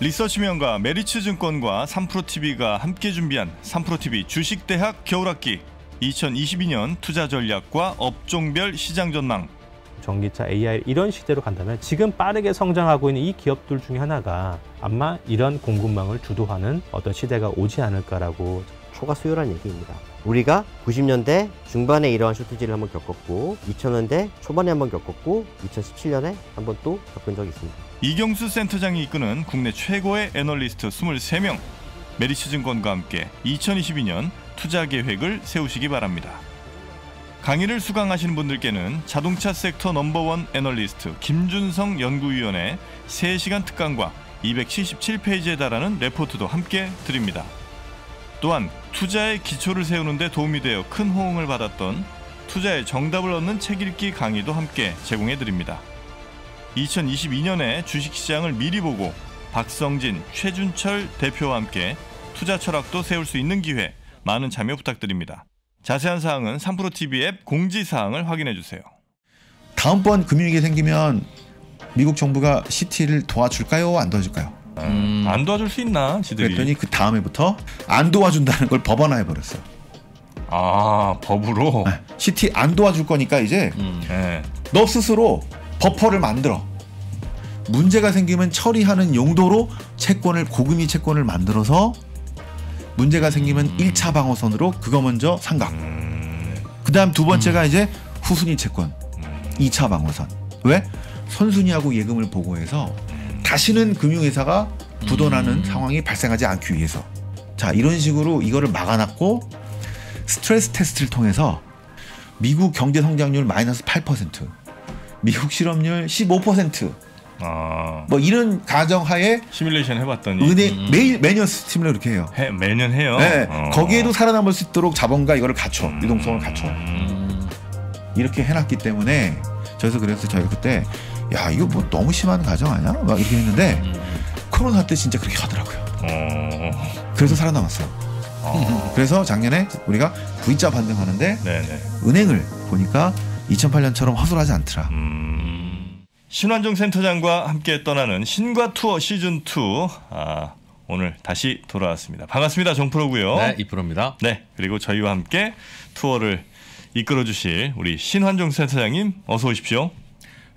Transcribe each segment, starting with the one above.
리서치면과 메리츠증권과 3프로TV가 함께 준비한 3프로TV 주식대학 겨울학기 2022년 투자 전략과 업종별 시장 전망 전기차, AI 이런 시대로 간다면 지금 빠르게 성장하고 있는 이 기업들 중에 하나가 아마 이런 공급망을 주도하는 어떤 시대가 오지 않을까라고 초과 수요란 얘기입니다. 우리가 90년대 중반에 이러한 쇼트지를 한번 겪었고 2000년대 초반에 한번 겪었고 2017년에 한번 또 겪은 적이 있습니다. 이경수 센터장이 이끄는 국내 최고의 애널리스트 23명 메리츠 증권과 함께 2022년 투자 계획을 세우시기 바랍니다. 강의를 수강하시 분들께는 자동차 섹터 넘버원 애널리스트 김준성 연구위원의 3시간 특강과 277페이지에 달하는 레포트도 함께 드립니다. 또한 투자의 기초를 세우는데 도움이 되어 큰 호응을 받았던 투자의 정답을 얻는 책 읽기 강의도 함께 제공해 드립니다. 2022년에 주식시장을 미리 보고 박성진, 최준철 대표와 함께 투자 철학도 세울 수 있는 기회 많은 참여 부탁드립니다. 자세한 사항은 3프로TV 앱 공지사항을 확인해 주세요. 다음번 금융위기 생기면 미국 정부가 시티를 도와줄까요? 안 도와줄까요? 음. 음. 안 도와줄 수 있나 지들이 네, 그랬더니 그 다음에부터 안 도와준다는 걸 법원화해 버렸어요. 아 법으로 네. 시티 안 도와줄 거니까 이제 음. 네. 너 스스로 버퍼를 만들어. 문제가 생기면 처리하는 용도로 채권을 고금리 채권을 만들어서 문제가 생기면 음. 1차 방어선으로 그거 먼저 상각. 음. 그다음 두 번째가 음. 이제 후순위 채권. 음. 2차 방어선. 왜? 선순위하고 예금을 보고해서 음. 다시는 금융회사가 부도나는 음. 상황이 발생하지 않기 위해서 자 이런 식으로 이거를 막아놨고 스트레스 테스트를 통해서 미국 경제 성장률 마이너스 8% 미국 실업률 15%. 아. 뭐 이런 가정하에 시뮬레이션 해봤더니 은행 음. 매일 매년 스팀을 이렇게 해요. 해, 매년 해요. 네, 어. 거기에도 살아남을 수 있도록 자본가 이거를 갖춰 음. 유동성을 갖춰 음. 이렇게 해놨기 때문에 저희서 그래서 저희 그때 야 이거 뭐 너무 심한 가정 아니야? 막 이렇게 했는데 음. 코로나 때 진짜 그렇게 하더라고요. 어. 그래서 살아남았어요. 어. 그래서 작년에 우리가 V자 반등하는데 네네. 은행을 보니까 2008년처럼 허술하지 않더라. 음... 신환종 센터장과 함께 떠나는 신과 투어 시즌 2 아, 오늘 다시 돌아왔습니다. 반갑습니다. 정프로고요. 네, 이프로입니다. 네, 그리고 저희와 함께 투어를 이끌어주실 우리 신환종 센터장님 어서 오십시오.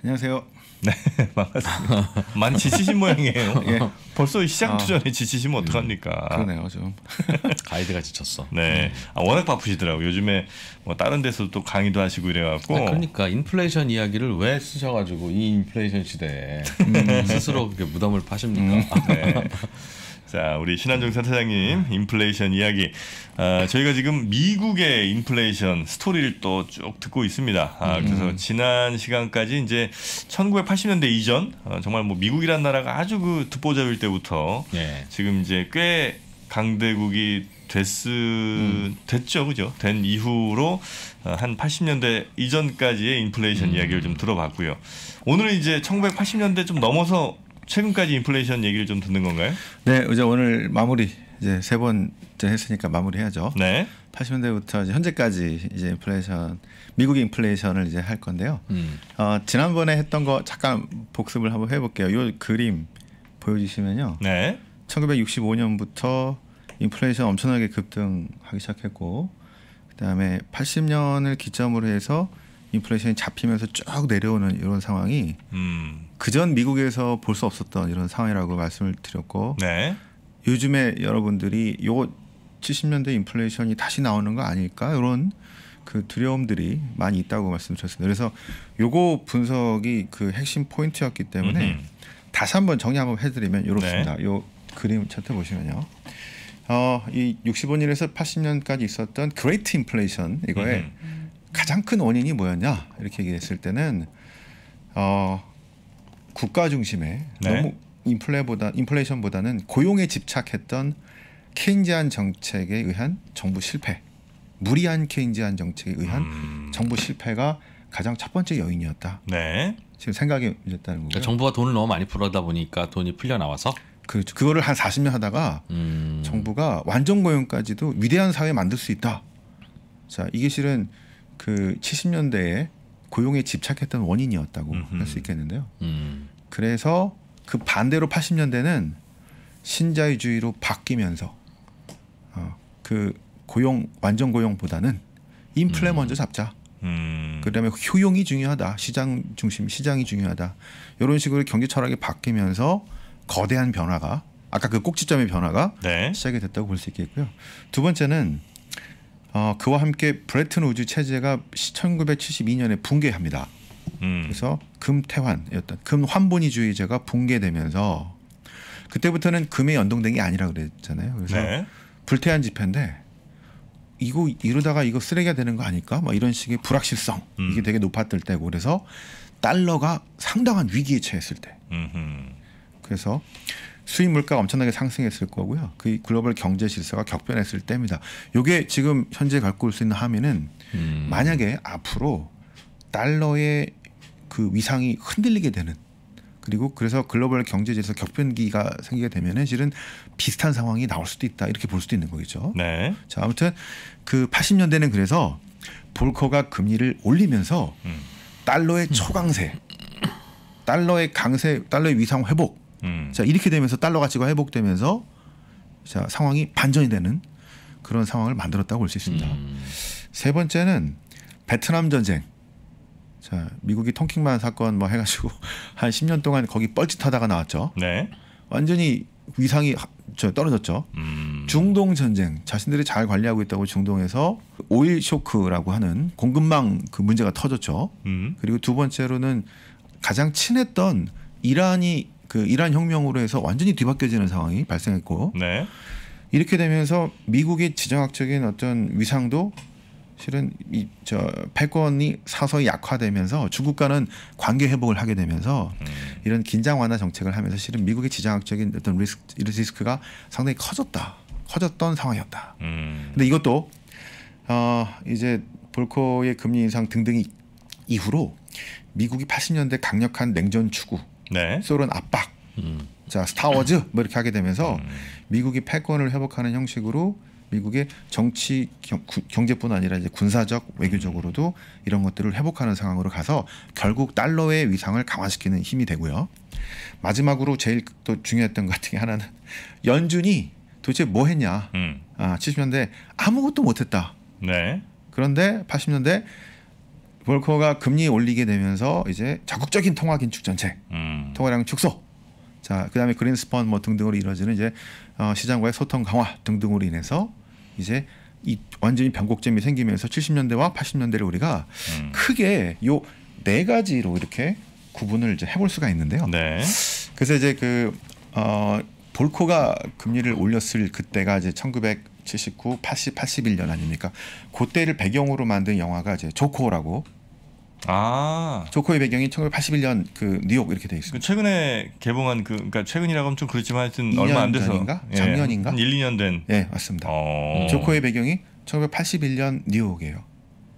안녕하세요. 네, 반갑습니다. 많이 지치신 모양이에요. 예. 벌써 시작투 전에 아, 지치시면 어떡합니까? 음, 그러네요, 좀. 가이드가 지쳤어. 네. 네. 아, 워낙 바쁘시더라고요. 요즘에 뭐 다른 데서도 또 강의도 하시고 이래갖고. 네, 그러니까 인플레이션 이야기를 왜 쓰셔가지고 이 인플레이션 시대에 음, 스스로 그렇게 무덤을 파십니까? 음. 네. 자, 우리 신한종 사사장님 인플레이션 이야기. 아, 저희가 지금 미국의 인플레이션 스토리를 또 쭉 듣고 있습니다. 아, 음. 그래서 지난 시간까지 이제 1980년대 이전 아, 정말 뭐 미국이란 나라가 아주 그 듣보잡일 때부터 예. 지금 이제 꽤 강대국이 됐스 음. 됐죠, 그죠? 된 이후로 어, 한 80년대 이전까지의 인플레이션 음. 이야기를 좀 들어봤고요. 오늘은 이제 1980년대 좀 넘어서 최근까지 인플레이션 얘기를 좀 듣는 건가요? 네, 이제 오늘 마무리 이제 세 번째 했으니까 마무리해야죠. 네. 80년대부터 이제 현재까지 이제 인플레이션 미국 인플레이션을 이제 할 건데요. 음. 어, 지난번에 했던 거 잠깐 복습을 한번 해볼게요. 요 그림 보여주시면요. 네. 1965년부터 인플레이션 엄청나게 급등하기 시작했고 그다음에 80년을 기점으로 해서 인플레이션이 잡히면서 쭉 내려오는 이런 상황이 음. 그전 미국에서 볼 수 없었던 이런 상황이라고 말씀을 드렸고 네. 요즘에 여러분들이 요 70년대 인플레이션이 다시 나오는 거 아닐까 이런 그 두려움들이 많이 있다고 말씀드렸습니다. 그래서 요거 분석이 그 핵심 포인트였기 때문에 음흠. 다시 한번 정리 한번 해드리면 이렇습니다. 네. 요 그림 차트 보시면요. 어, 이 65년에서 80년까지 있었던 그레이트 인플레이션 이거에 음흠. 가장 큰 원인이 뭐였냐 이렇게 얘기했을 때는 어, 국가 중심의 네. 너무 인플레보다 인플레이션보다는 고용에 집착했던 케인지안 정책에 의한 정부 실패, 무리한 케인지안 정책에 의한 음. 정부 실패가 가장 첫 번째 여인이었다 네. 지금 생각이 됐다는 거죠. 정부가 돈을 너무 많이 풀어다 보니까 돈이 풀려 나와서 그렇죠. 그거를 한 40년 하다가 음. 정부가 완전 고용까지도 위대한 사회 만들 수 있다. 자, 이게 실은 그 70년대에 고용에 집착했던 원인이었다고 할 수 있겠는데요. 음. 그래서 그 반대로 80년대는 신자유주의로 바뀌면서 어, 그 고용 완전 고용보다는 인플레 음. 먼저 잡자. 음. 그다음에 효용이 중요하다. 시장 중심 시장이 중요하다. 이런 식으로 경제 철학이 바뀌면서 거대한 변화가 아까 그 꼭지점의 변화가 네. 시작이 됐다고 볼 수 있겠고요. 두 번째는 어, 그와 함께 브레튼 우즈 체제가 1972년에 붕괴합니다. 음. 그래서 금태환이었던 금환본위주의제가 붕괴되면서 그때부터는 금에 연동된 게 아니라 그랬잖아요. 그래서 네. 불태한 집회인데 이거 이러다가 이거 쓰레기가 되는 거 아닐까? 막 뭐 이런 식의 불확실성 음. 이게 되게 높았을 때고 그래서 달러가 상당한 위기에 처했을 때. 음흠. 그래서 수입 물가가 엄청나게 상승했을 거고요. 그 글로벌 경제 질서가 격변했을 때입니다. 요게 지금 현재 갖고 올 수 있는 함의는 음. 만약에 앞으로 달러의 그 위상이 흔들리게 되는 그리고 그래서 글로벌 경제 질서 격변기가 생기게 되면은 실은 비슷한 상황이 나올 수도 있다 이렇게 볼 수도 있는 거겠죠. 네. 자 아무튼 그 80년대는 그래서 볼커가 금리를 올리면서 음. 달러의 초강세, 달러의 강세, 달러의 위상 회복 음. 자 이렇게 되면서 달러 가치가 회복되면서 자 상황이 반전이 되는 그런 상황을 만들었다고 볼 수 있습니다. 음. 세 번째는 베트남 전쟁. 자 미국이 통킹만 사건 뭐 해가지고 한 10년 동안 거기 뻘짓하다가 나왔죠. 네. 완전히 위상이 저 떨어졌죠. 음. 중동 전쟁 자신들이 잘 관리하고 있다고 중동에서 오일 쇼크라고 하는 공급망 그 문제가 터졌죠. 음. 그리고 두 번째로는 가장 친했던 이란이 그 이란 혁명으로 해서 완전히 뒤바뀌어지는 상황이 발생했고 네. 이렇게 되면서 미국의 지정학적인 어떤 위상도 실은 이저 패권이 사서히 약화되면서 중국과는 관계 회복을 하게 되면서 음. 이런 긴장 완화 정책을 하면서 실은 미국의 지정학적인 어떤 리스크, 리스크가 상당히 커졌다. 커졌던 상황이었다. 음. 근데 이것도 어 이제 볼코의 금리 인상 등등이 이후로 미국이 80년대 강력한 냉전 추구 네. 소련 압박, 음. 자 스타워즈 뭐 이렇게 하게 되면서 음. 미국이 패권을 회복하는 형식으로 미국의 정치 경, 제뿐 아니라 이제 군사적 외교적으로도 이런 것들을 회복하는 상황으로 가서 결국 달러의 위상을 강화시키는 힘이 되고요. 마지막으로 제일 또 중요했던 것중은 하나는 연준이 도대체 뭐 했냐? 음. 아, 70년대 아무것도 못했다. 네. 그런데 80년대 볼커가 금리 올리게 되면서 이제 적극적인 통화 긴축 전체, 음. 통화량 축소, 자 그다음에 그린스펀 뭐 등등으로 이루어지는 이제 어, 시장과의 소통 강화 등등으로 인해서 이제 이 완전히 변곡점이 생기면서 70년대와 80년대를 우리가 음. 크게 요 네 가지로 이렇게 구분을 이제 해볼 수가 있는데요. 네. 그래서 이제 그 어, 볼코가 금리를 올렸을 그때가 이제 1900 79, 80, 81년 아닙니까? 그때를 배경으로 만든 영화가 이제 조코라고. 아. 조코의 배경이 1981년 그 뉴욕 이렇게 돼 있습니다. 그 최근에 개봉한 그 그러니까 최근이라고 하면 좀 그렇지만 하여튼 얼마 안 돼서 전인가? 예. 작년인가? 1, 2년 된. 예, 맞습니다. 오. 어. 조코의 배경이 1981년 뉴욕이에요.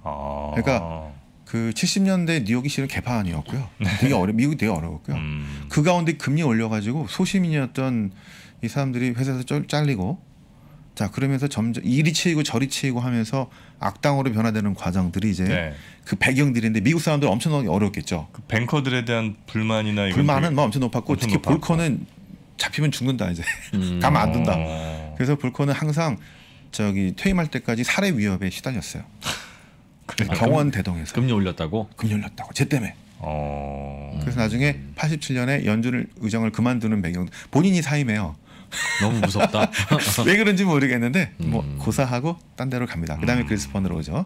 아. 그러니까 그 70년대 뉴욕이 실은 개파이었고요 네. 되게 어려 미국이 되게 어려웠고요. 음. 그 가운데 금리 올려가지고 소시민이었던 이 사람들이 회사에서 쫄, 잘리고 자 그러면서 점점 이리 치이고 저리 치이고 하면서 악당으로 변화되는 과정들이 이제 네. 그 배경들인데 미국 사람들 엄청나게 어려웠겠죠. 그 뱅커들에 대한 불만이나 불만은 뭐 엄청 높았고 엄청 특히 높았고. 볼커는 잡히면 죽는다 이제 음. 가만 안 둔다. 어. 그래서 볼커는 항상 저기 퇴임할 때까지 살해 위협에 시달렸어요. 그래. 병원 아, 대동에서 금리 올렸다고? 금리 올렸다고 제 때문에. 어... 그래서 나중에 87년에 연준 의장을 그만두는 배경 본인이 사임해요. 너무 무섭다. 왜 그런지 모르겠는데 뭐 음. 뭐 고사하고 딴 데로 갑니다. 그다음에 음. 그리스번으로 오죠.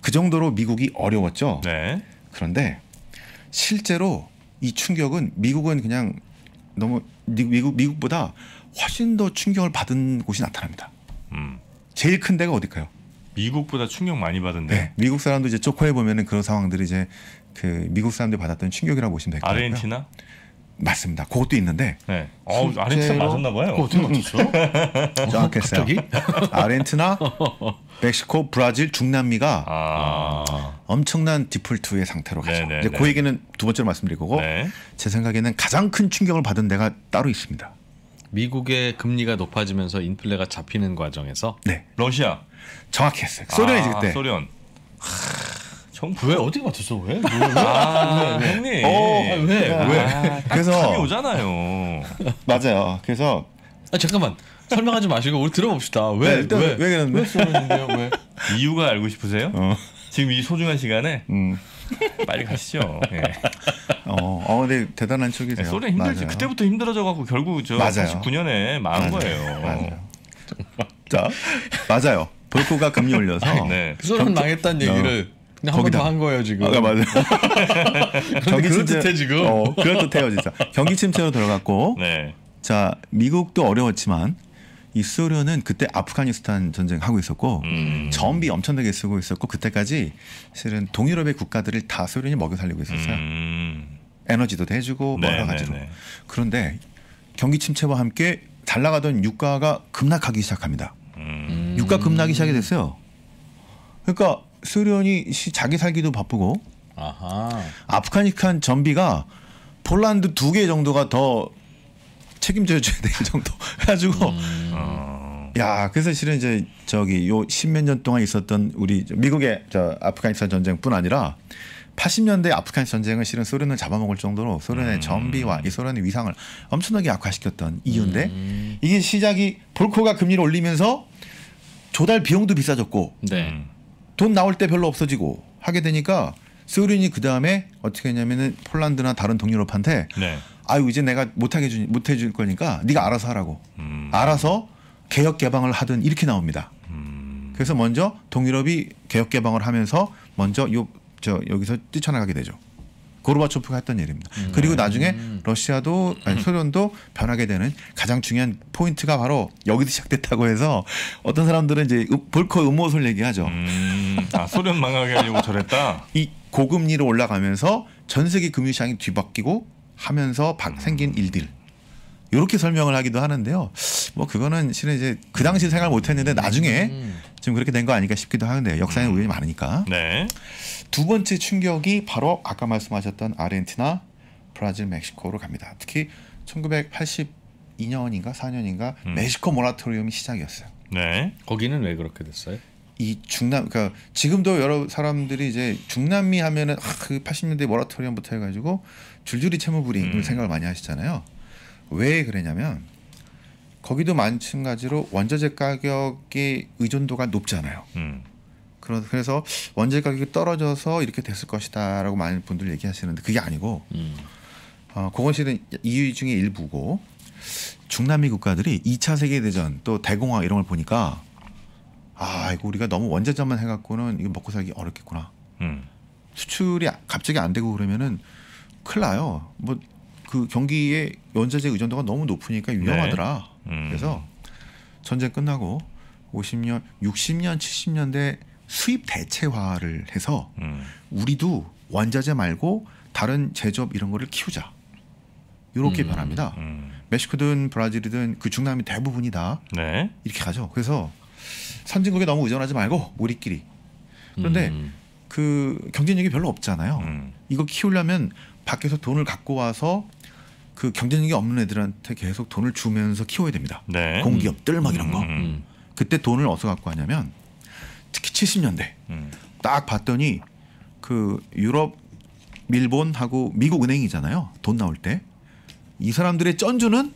그 정도로 미국이 어려웠죠. 네. 그런데 실제로 이 충격은 미국은 그냥 너무 미국 미국보다 훨씬 더 충격을 받은 곳이 나타납니다. 음. 제일 큰 데가 어디일까요 미국보다 충격 많이 받은데. 네, 미국 사람도 이제 쪼코에 보면은 그런 상황들이 이제 그 미국 사람들이 받았던 충격이라고 보시면 될 거예요. 아르헨티나? 거니까. 맞습니다. 그것도 있는데. 네. 어, 아르헨티나 맞았나 봐요. 어떻게 맞췄어? 정확했어요. 아르헨티나, 멕시코, 브라질, 중남미가 아. 엄청난 디폴트의 상태로 가죠. 네네, 네, 이제 그 네. 얘기는 두 번째로 말씀드릴 거고 네. 제 생각에는 가장 큰 충격을 받은 데가 따로 있습니다. 미국의 금리가 높아지면서 인플레가 잡히는 과정에서 네. 러시아 정확했어요. 소련이 아, 그때. 소련. 하... 정말? 왜 어떻게 맞췄어 왜? 아, 왜? 네, 네. 형님. 어, 아, 왜? 아, 왜? 아, 그래서 감이 오잖아요. 맞아요. 그래서 아 잠깐만 설명하지 마시고 우리 들어봅시다. 왜? 네, 왜? 왜? 왜 그랬는데? 왜? 쓰러는데요 왜? 이유가 알고 싶으세요? 어. 지금 이 소중한 시간에 음. 빨리 가시죠. 네. 어, 어, 네 대단한 척이세요 네, 예, 소련 힘들지. 맞아요. 그때부터 힘들어져갖고 결국 저 맞아요. 89년에 망한 맞아요. 거예요. 맞아요. 자, 맞아요. 볼코가 금리 올려서 네. 그 소련 망했다는 어. 얘기를 근데 네, 한번더한 거예요 지금. 아 네, 맞아. 경기 침체 지금. 어, 그럴듯해요 진짜. 경기 침체로 들어갔고. 네. 자 미국도 어려웠지만 이 소련은 그때 아프가니스탄 전쟁 하고 있었고 음. 전비 엄청나게 쓰고 있었고 그때까지 실은 동유럽의 국가들을 다 소련이 먹여 살리고 있었어요. 음. 에너지도 대주고 뭐 네, 여러 네, 가지로. 네, 네. 그런데 경기 침체와 함께 잘 나가던 유가가 급락하기 시작합니다. 음. 유가 급락이 시작이 됐어요. 그러니까 소련이 자기 살기도 바쁘고 아하. 아프가니스탄 전비가 폴란드 두 개 정도가 더 책임져 줘야 될 정도 해가지고 음. 야 그래서 실은 이제 저기 요 십몇 년 동안 있었던 우리 미국의 저 아프가니스탄 전쟁뿐 아니라 80년대 아프가니스 전쟁은 실은 소련을 잡아먹을 정도로 소련의 음. 전비와 이 소련의 위상을 엄청나게 악화시켰던 이유인데 음. 이게 시작이 볼코가 금리를 올리면서 조달 비용도 비싸졌고 네. 돈 나올 때 별로 없어지고 하게 되니까 스우린이 그 다음에 어떻게 했냐면은 폴란드나 다른 동유럽한테 네. 아유 이제 내가 못하게 주, 못해줄 거니까 네가 알아서 하라고 음. 알아서 개혁 개방을 하든 이렇게 나옵니다. 음. 그래서 먼저 동유럽이 개혁 개방을 하면서 먼저 요 저 여기서 뛰쳐나가게 되죠. 고르바초프가 했던 일입니다. 음. 그리고 네. 나중에 러시아도 아니, 음. 소련도 변하게 되는 가장 중요한 포인트가 바로 여기서 시작됐다고 해서 어떤 사람들은 이제 볼커 음모설 얘기하죠. 음. 아 소련 망하게 하려고 저랬다. 이 고금리로 올라가면서 전 세계 금융 시장이 뒤바뀌고 하면서 바, 음. 생긴 일들. 이렇게 설명을 하기도 하는데요. 뭐 그거는 실은 이제 그 당시 생각 못 했는데 나중에 음. 지금 그렇게 된 거아닐까 싶기도 하는데 역사에 음. 우연이 많으니까. 네. 두 번째 충격이 바로 아까 말씀하셨던 아르헨티나, 브라질, 멕시코로 갑니다. 특히 1982년인가 4년인가 음. 멕시코 모라토리움이 시작이었어요. 네. 거기는 왜 그렇게 됐어요? 이 중남 그러니까 지금도 여러 사람들이 이제 중남미 하면은 아, 그 80년대 모라토리움부터 해가지고 줄줄이 채무 불이익을 음. 생각을 많이 하시잖아요. 왜그랬냐면 거기도 마찬가지로 원자재 가격의 의존도가 높잖아요. 음. 그래서 원재 가격이 떨어져서 이렇게 됐을 것이다라고 많은 분들 얘기하시는데 그게 아니고 음. 어, 그건 실은 이유 중에 일부고 중남미 국가들이 2차 세계 대전 또 대공황 이런 걸 보니까 아 이거 우리가 너무 원자재만 해갖고는 이거 먹고 살기 어렵겠구나. 음. 수출이 갑자기 안 되고 그러면은 큰 나요. 뭐 그 경기의 원자재 의존도가 너무 높으니까 네. 위험하더라. 네. 음. 그래서 전쟁 끝나고 50년, 60년, 70년대 수입 대체화를 해서 음. 우리도 원자재 말고 다른 제조업 이런 거를 키우자. 이렇게 음. 변합니다. 음. 멕시코든 브라질이든 그 중남미 대부분이 다 네. 이렇게 가죠. 그래서 선진국에 너무 의존하지 말고 우리끼리. 그런데 음. 그 경쟁력이 별로 없잖아요. 음. 이거 키우려면 밖에서 돈을 갖고 와서 그 경쟁력이 없는 애들한테 계속 돈을 주면서 키워야 됩니다. 네. 공기업들 막 이런 거. 음, 그때 돈을 어디서 갖고 하냐면 특히 70년대 음. 딱 봤더니 그 유럽 일본하고 미국 은행이잖아요. 돈 나올 때. 이 사람들의 쩐주는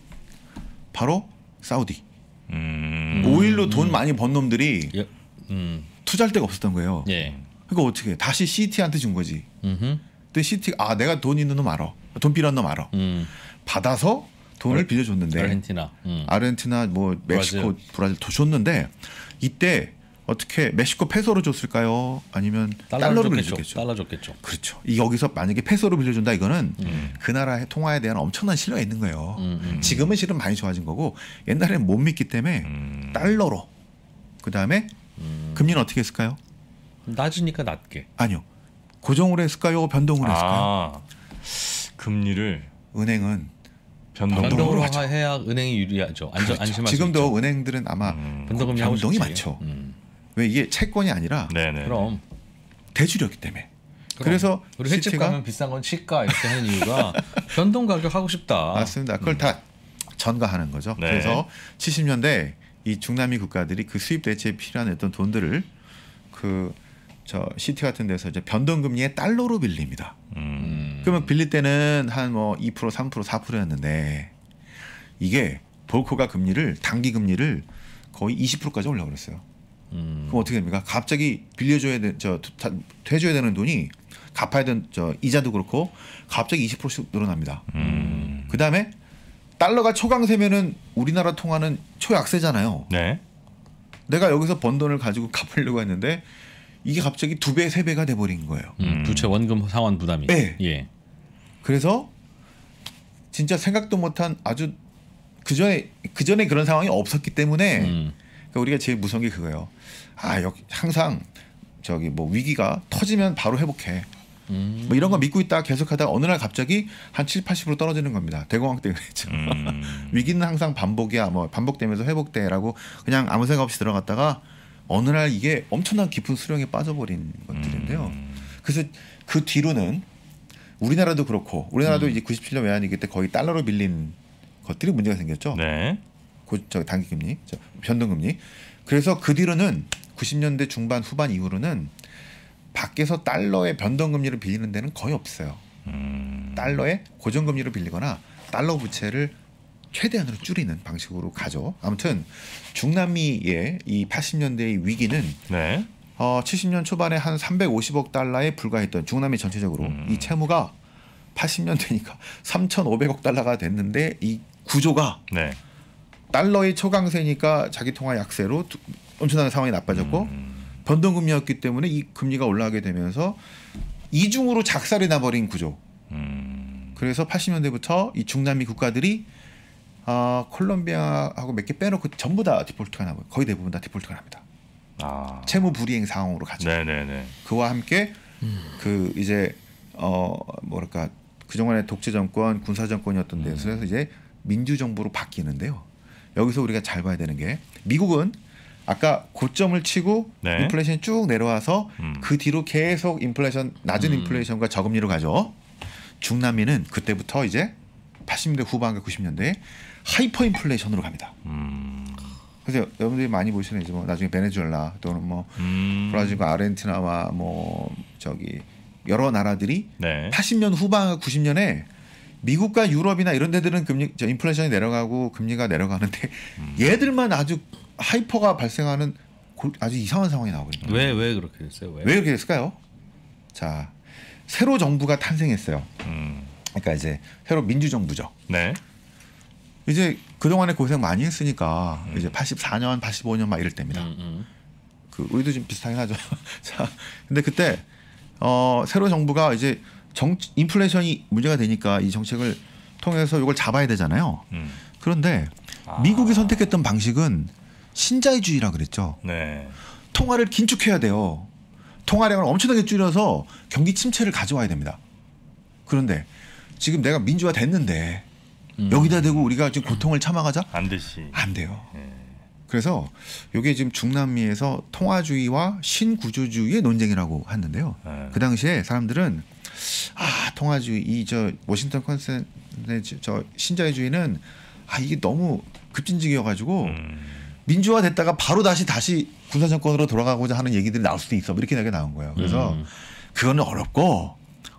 바로 사우디. 음. 오일로 돈 많이 번 놈들이 예. 음. 투자할 데가 없었던 거예요. 예. 그러니까 어떻게 해? 다시 CT한테 준 거지. 근데 CT 아 내가 돈 있는 놈 알아. 돈 필요한 놈 알아. 음. 받아서 돈을 빌려줬는데 아르헨티나, 음. 아르헨티나 뭐 멕시코, 브라질, 브라질 줬는데 이때 어떻게 멕시코 페소로 줬을까요? 아니면 달러로, 달러 빌려줬겠죠. 달러 줬겠죠. 그렇죠. 이 여기서 만약에 페소로 빌려준다 이거는 음. 그 나라의 통화에 대한 엄청난 신뢰가 있는 거예요. 음. 음, 음. 지금은 실은 많이 좋아진 거고 옛날에는 못 믿기 때문에 음. 달러로 그 다음에 음. 금리는 어떻게 했을까요? 낮으니까 낮게. 아니요. 고정으로 했을까요? 변동으로 아. 했을까요? 금리를 은행은 변동으로, 변동으로 해야 은행이 유리하죠. 안전, 그렇죠. 안심할 지금도 은행들은 아마 변동이 많죠. 왜 이게 채권이 아니라 네네. 그럼 대주출이기 때문에. 그래서 우리 횟집 가 가면 비싼 건 치과 이렇게 하는 이유가 변동 가격 하고 싶다. 맞습니다. 그걸 음. 다 전가하는 거죠. 네. 그래서 70년대 이 중남미 국가들이 그 수입 대체에 필요한 어떤 돈들을 그 저 시티 같은 데서 이제 변동금리에 달러로 빌립니다. 음. 그러면 빌릴 때는 한 뭐2% 3% 4%였는데 이게 볼코가 금리를 단기 금리를 거의 20%까지 올려 버렸어요. 음. 그럼 어떻게 됩니까? 갑자기 빌려줘야 돼, 저 해줘야 되는 돈이 갚아야 되는 저 이자도 그렇고 갑자기 20%씩 늘어납니다. 음. 그 다음에 달러가 초강세면은 우리나라 통화는 초약세잖아요. 네. 내가 여기서 번 돈을 가지고 갚으려고 했는데 이게 갑자기 두 배, 세 배가 돼버린 거예요. 음. 음 부채 원금 상환 부담이. 네. 예. 그래서 진짜 생각도 못한 아주 그 전에 그 전에 그런 상황이 없었기 때문에 음. 그러니까 우리가 제일 무서운 게 그거예요. 아 여기 항상 저기 뭐 위기가 터지면 바로 회복해. 음. 뭐 이런 거 믿고 있다 계속하다 어느 날 갑자기 한 7, 80으로 떨어지는 겁니다. 대공황 때 그랬죠. 음. 위기는 항상 반복이야. 뭐 반복되면서 회복돼라고 그냥 아무 생각 없이 들어갔다가 어느 날 이게 엄청난 깊은 수령에 빠져버린 것들인데요. 음. 그래서 그 뒤로는 우리나라도 그렇고 우리나라도 음. 이제 97년 외환위기 때 거의 달러로 밀린 것들이 문제가 생겼죠. 네. 고, 저 단기 금리, 저 변동 금리. 그래서 그 뒤로는 90년대 중반 후반 이후로는 밖에서 달러의 변동금리를 빌리는 데는 거의 없어요. 음. 달러의 고정금리로 빌리거나 달러 부채를 최대한으로 줄이는 방식으로 가죠. 아무튼 중남미의 이 80년대의 위기는 네. 어, 70년 초반에 한 350억 달러에 불과했던 중남미 전체적으로 음. 이 채무가 80년대니까 3,500억 달러가 됐는데 이 구조가 네. 달러의 초강세니까 자기 통화 약세로 엄청나게 상황이 나빠졌고 음. 변동금리였기 때문에 이 금리가 올라가게 되면서 이중으로 작살이 나버린 구조. 음. 그래서 80년대부터 이 중남미 국가들이 아, 콜롬비아하고 몇 개 빼놓고 전부 다 디폴트가 나고 거의 대부분 다 디폴트가 납니다. 아. 채무 불이행 상황으로 가죠. 네네네. 그와 함께 음. 그 이제 어 뭐랄까 그동안의 독재 정권 군사 정권이었던 데서 음. 이제 민주 정부로 바뀌는데요. 여기서 우리가 잘 봐야 되는 게 미국은 아까 고점을 치고 네. 인플레이션이 쭉 내려와서 음. 그 뒤로 계속 인플레이션 낮은 음. 인플레이션과 저금리로 가죠. 중남미는 그때부터 이제 80년대 후반과 90년대 하이퍼 인플레이션으로 갑니다. 음. 그래서 여러분들이 많이 보시는 이제 뭐 나중에 베네수엘라 또는 뭐 음. 브라질과 아르헨티나와 뭐 저기 여러 나라들이 네. 80년 후반과 90년에 미국과 유럽이나 이런 데들은 금리 저 인플레이션이 내려가고 금리가 내려가는데 음. 얘들만 아주 하이퍼가 발생하는 아주 이상한 상황이 나오거든요. 왜왜 그렇게 됐어요? 왜? 왜 그렇게 됐을까요? 자 새로 정부가 탄생했어요. 음. 그러니까 이제 새로 민주정부죠. 네. 이제 그동안에 고생 많이 했으니까 음. 이제 84년, 85년 막 이럴 때입니다. 음, 음, 그 우리도 좀 비슷하긴 하죠. 자, 근데 그때 어, 새로 정부가 이제 정 인플레이션이 문제가 되니까 이 정책을 통해서 이걸 잡아야 되잖아요. 음. 그런데 아. 미국이 선택했던 방식은 신자유주의라 그랬죠. 네. 통화를 긴축해야 돼요. 통화량을 엄청나게 줄여서 경기 침체를 가져와야 됩니다. 그런데 지금 내가 민주화 됐는데 음. 여기다 대고 우리가 지금 고통을 참아가자? 안 되지. 안 돼요. 네. 그래서 이게 지금 중남미에서 통화주의와 신구조주의의 논쟁이라고 하는데요. 네. 그 당시에 사람들은 아 통화주의 이 저 워싱턴 컨센의 저 신자유주의는 아 이게 너무 급진적이어가지고 음. 민주화 됐다가 바로 다시 다시 군사 정권으로 돌아가고자 하는 얘기들이 나올 수도 있어. 뭐 이렇게 되게 나온 거예요. 그래서 음. 그거는 어렵고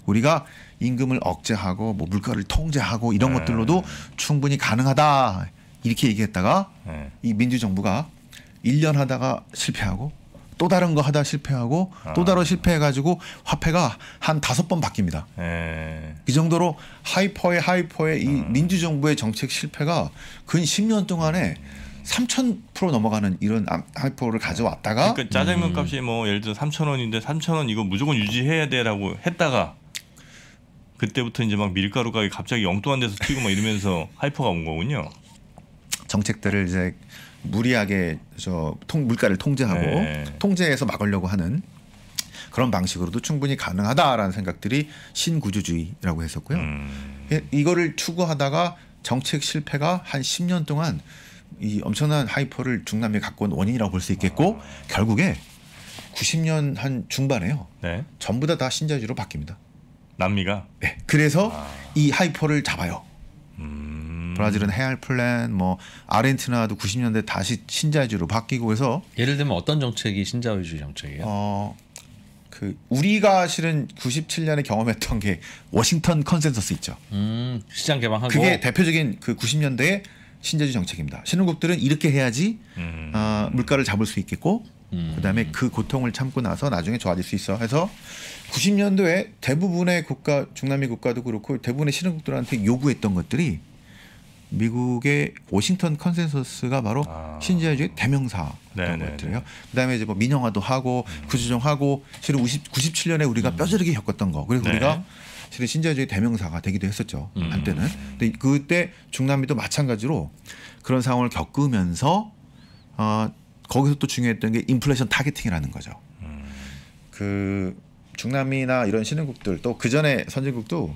우리가 임금을 억제하고 뭐 물가를 통제하고 이런 네. 것들로도 충분히 가능하다. 이렇게 얘기했다가 네. 이 민주정부가 1년 하다가 실패하고 또 다른 거 하다 실패하고 아. 또 다른 실패해가지고 화폐가 한 다섯 번 바뀝니다. 네. 이 정도로 하이퍼의 하이퍼의 이 음. 민주정부의 정책 실패가 근 10년 동안에 삼천 프로 넘어가는 이런 하이를 가져왔다가 그러니까 짜장면 음. 값이 뭐 예를 들어 삼천 원인데 삼천 원 이거 무조건 유지해야 돼라고 했다가 그때부터 이제 막 밀가루 가격 갑자기 영뚱한 데서 튀고막 이러면서 하이퍼가 온 거군요. 정책들을 이제 무리하게 저 통, 물가를 통제하고 네. 통제해서 막으려고 하는 그런 방식으로도 충분히 가능하다라는 생각들이 신구조주의라고 했었고요. 음. 예, 이거를 추구하다가 정책 실패가 한 10년 동안 이 엄청난 하이퍼를 중남미 갖고 온 원인이라고 볼 수 있겠고 아. 결국에 90년 한 중반에요. 네. 전부 다 다 신자유로 주 바뀝니다. 남미가. 네. 그래서 아. 이 하이퍼를 잡아요. 음. 브라질은 헤알 플랜, 뭐 아르헨티나도 90년대 다시 신자유주로 바뀌고 해서 예를 들면 어떤 정책이 신자유주의 정책이에요? 어, 그 우리가 실은 97년에 경험했던 게 워싱턴 컨센서스 있죠. 음, 시장 개방하고 그게 대표적인 그 90년대에 신재주 정책입니다. 신흥국들은 이렇게 해야지 음. 어, 물가를 잡을 수 있겠고 음. 그다음에 그 고통을 참고 나서 나중에 좋아질 수 있어 해서 90년도에 대부분의 국가 중남미 국가도 그렇고 대부분의 신흥국들한테 요구했던 것들이 미국의 워싱턴 컨센서스가 바로 아. 신재주의 대명사였던 네네네. 네, 것들이에요. 네. 그다음에 이제 뭐 민영화도 하고 음. 구조정하고 실은 90, 97년에 우리가 음. 뼈저리게 겪었던 거. 그리고 네. 우리가 실은 신자유주의 대명사가 되기도 했었죠. 음. 한때는. 근데 그때 중남미도 마찬가지로 그런 상황을 겪으면서 어, 거기서 또 중요했던 게 인플레이션 타겟팅이라는 거죠. 음. 그 중남미나 이런 신흥국들 또 그 전에 선진국도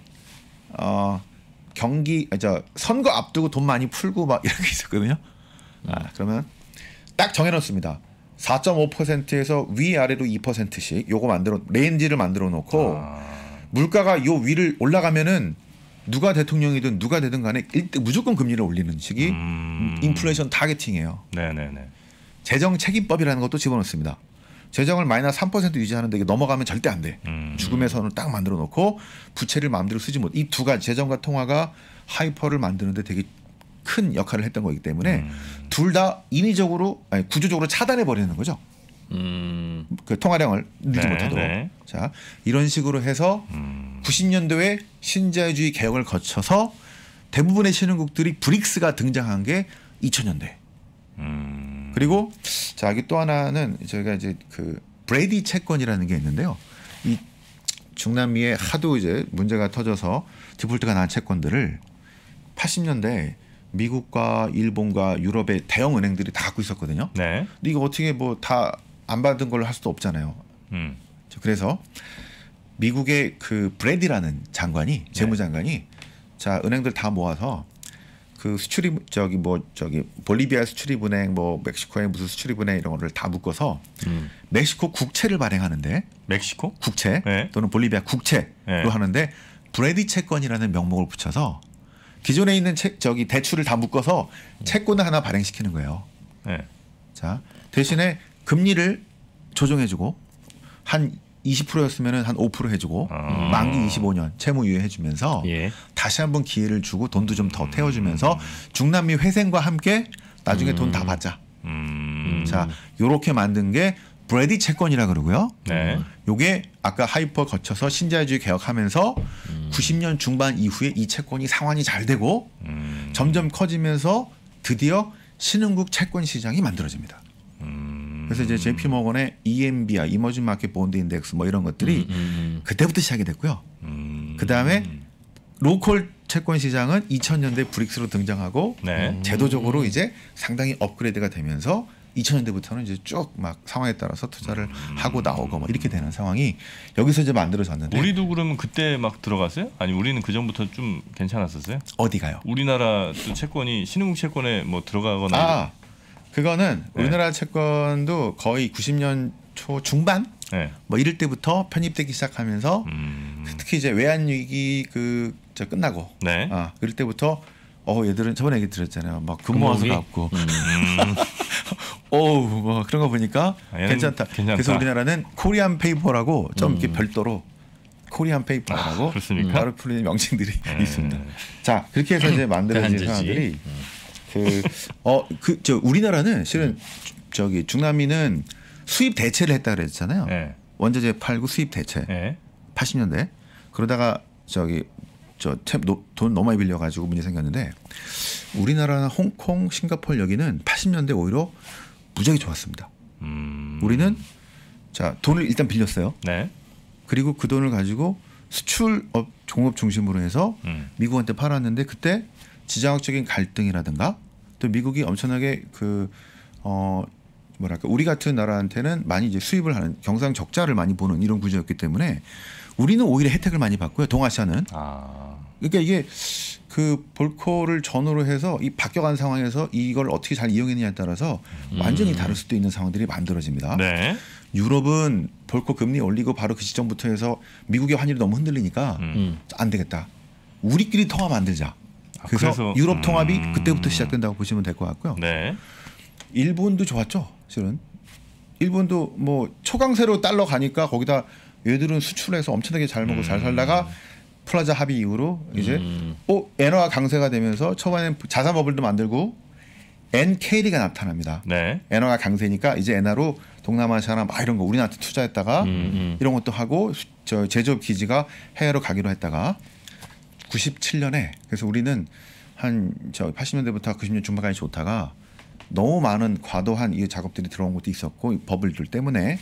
어, 경기 아, 저 선거 앞두고 돈 많이 풀고 막이렇게 있었거든요. 음. 아, 그러면 딱 정해놓습니다. 4.5%에서 위아래로 2%씩 요거 만들어 레인지를 만들어 놓고 아. 물가가 요 위를 올라가면은 누가 대통령이든 누가 되든 간에 일단 무조건 금리를 올리는 식이 음. 인플레이션 타겟팅이에요. 네네네. 재정 책임법이라는 것도 집어넣습니다. 재정을 마이너스 3% 유지하는데 이게 넘어가면 절대 안 돼. 음. 죽음의 선을 딱 만들어 놓고 부채를 마음대로 쓰지 못. 이두 가지 재정과 통화가 하이퍼를 만드는데 되게 큰 역할을 했던 거기 때문에 음. 둘다 인위적으로 아니 구조적으로 차단해 버리는 거죠. 음. 그 통화량을 늘지 리 네, 못하도록. 네. 자 이런 식으로 해서 음. 90년도에 신자유주의 개혁을 거쳐서 대부분의 신흥국들이 브릭스가 등장한 게 2000년대. 음. 그리고 자 여기 또 하나는 저희가 이제 그브레디 채권이라는 게 있는데요. 이 중남미에 하도 이제 문제가 터져서 디폴트가 난 채권들을 80년대 미국과 일본과 유럽의 대형 은행들이 다 갖고 있었거든요. 네. 근데 이거 어떻게 뭐다 안 받은 걸로 할 수도 없잖아요. 음. 그래서 미국의 그 브레디라는 장관이 재무장관이 네. 자 은행들 다 모아서 그 수출입 저기 뭐 저기 볼리비아 수출입은행 뭐 멕시코의 무슨 수출입은행 이런 거를 다 묶어서 음. 멕시코 국채를 발행하는데 멕시코 국채 네. 또는 볼리비아 국채로 네. 하는데 브레디 채권이라는 명목을 붙여서 기존에 있는 채, 저기 대출을 다 묶어서 음. 채권을 하나 발행시키는 거예요. 네. 자 대신에 금리를 조정해주고 한 20%였으면 한 5% 해주고 아. 만기 25년 채무 유예해주면서 예. 다시 한 번 기회를 주고 돈도 좀더 음. 태워주면서 중남미 회생과 함께 나중에 음. 돈다 받자. 음. 자 요렇게 만든 게 브레디 채권이라 그러고요. 네. 요게 아까 하이퍼 거쳐서 신자유주의 개혁하면서 음. 90년 중반 이후에 이 채권이 상환이 잘 되고 음. 점점 커지면서 드디어 신흥국 채권 시장이 만들어집니다. 그래서 이제 JP 모건의 EMBI 이머징 마켓 본드 인덱스 뭐 이런 것들이 음, 음, 음. 그때부터 시작이 됐고요. 그다음에 로컬 채권 시장은 2000년대 브릭스로 등장하고 네. 제도적으로 이제 상당히 업그레이드가 되면서 2000년대부터는 이제 쭉막 상황에 따라서 투자를 음. 하고 나오고 뭐 이렇게 되는 상황이 여기서 이제 만들어졌는데 우리도 그러면 그때 막 들어갔어요? 아니 우리는 그 전부터 좀 괜찮았었어요? 어디가요? 우리나라 채권이 신흥국 채권에 뭐 들어가거나 아, 그거는 네. 우리나라 채권도 거의 90년 초 중반 네. 뭐 이럴 때부터 편입되기 시작하면서 음. 특히 이제 외환 위기 그 저 끝나고 네. 아 그럴 때부터 어 얘들은 저번에 얘기 들었잖아요막 금모아서 갖고 음. 어우 뭐 그런 거 보니까 아, 괜찮다. 괜찮다. 그래서 우리나라는 코리안 페이퍼라고 좀 이렇게 음. 별도로 코리안 페이퍼라고 아, 그 바로 풀리는 명칭들이 네. 있습니다. 자 그렇게 해서 이제 만들어진 사람들이 그어그저 우리나라는 실은 저기 중남미는 수입 대체를 했다 그랬잖아요. 네. 원자재 팔고 수입 대체. 네. 예. 80년대. 그러다가 저기 저돈 너무 많이 빌려가지고 문제 생겼는데 우리나라나 홍콩, 싱가폴 여기는 80년대 오히려 무지하게 좋았습니다. 음. 우리는 자 돈을 일단 빌렸어요. 네. 그리고 그 돈을 가지고 수출업 종업 중심으로 해서 음. 미국한테 팔았는데 그때 지정학적인 갈등이라든가 또 미국이 엄청나게 그 어, 뭐랄까 우리 같은 나라한테는 많이 이제 수입을 하는 경상 적자를 많이 보는 이런 구조였기 때문에 우리는 오히려 혜택을 많이 받고요 동아시아는 아. 그러니까 이게 그 볼코를 전후로 해서 이 바뀌어간 상황에서 이걸 어떻게 잘 이용했느냐에 따라서 음. 완전히 다를 수도 있는 상황들이 만들어집니다. 네. 유럽은 볼코 금리 올리고 바로 그 시점부터 해서 미국의 환율이 너무 흔들리니까 음. 안 되겠다. 우리끼리 통화 만들자. 아, 그래서, 그래서 유럽 통합이 음... 그때부터 시작된다고 보시면 될 것 같고요. 네. 일본도 좋았죠. 실은 일본도 뭐 초강세로 달러 가니까 거기다 얘들은 수출해서 엄청나게 잘 먹고 음... 잘 살다가 플라자 합의 이후로 이제 음... 어엔화 강세가 되면서 초반엔 자산 버블도 만들고 NKD가 나타납니다. 네. 엔화가 강세니까 이제 엔화로 동남아시아나 막 이런 거우리나한테 투자했다가 음, 음. 이런 것도 하고 저 제조업 기지가 해외로 가기로 했다가 97년에 그래서 우리는 한저 80년대부터 90년 중반까지 좋다가 너무 많은 과도한 이 작업들이 들어온 것도 있었고 버블들 때문에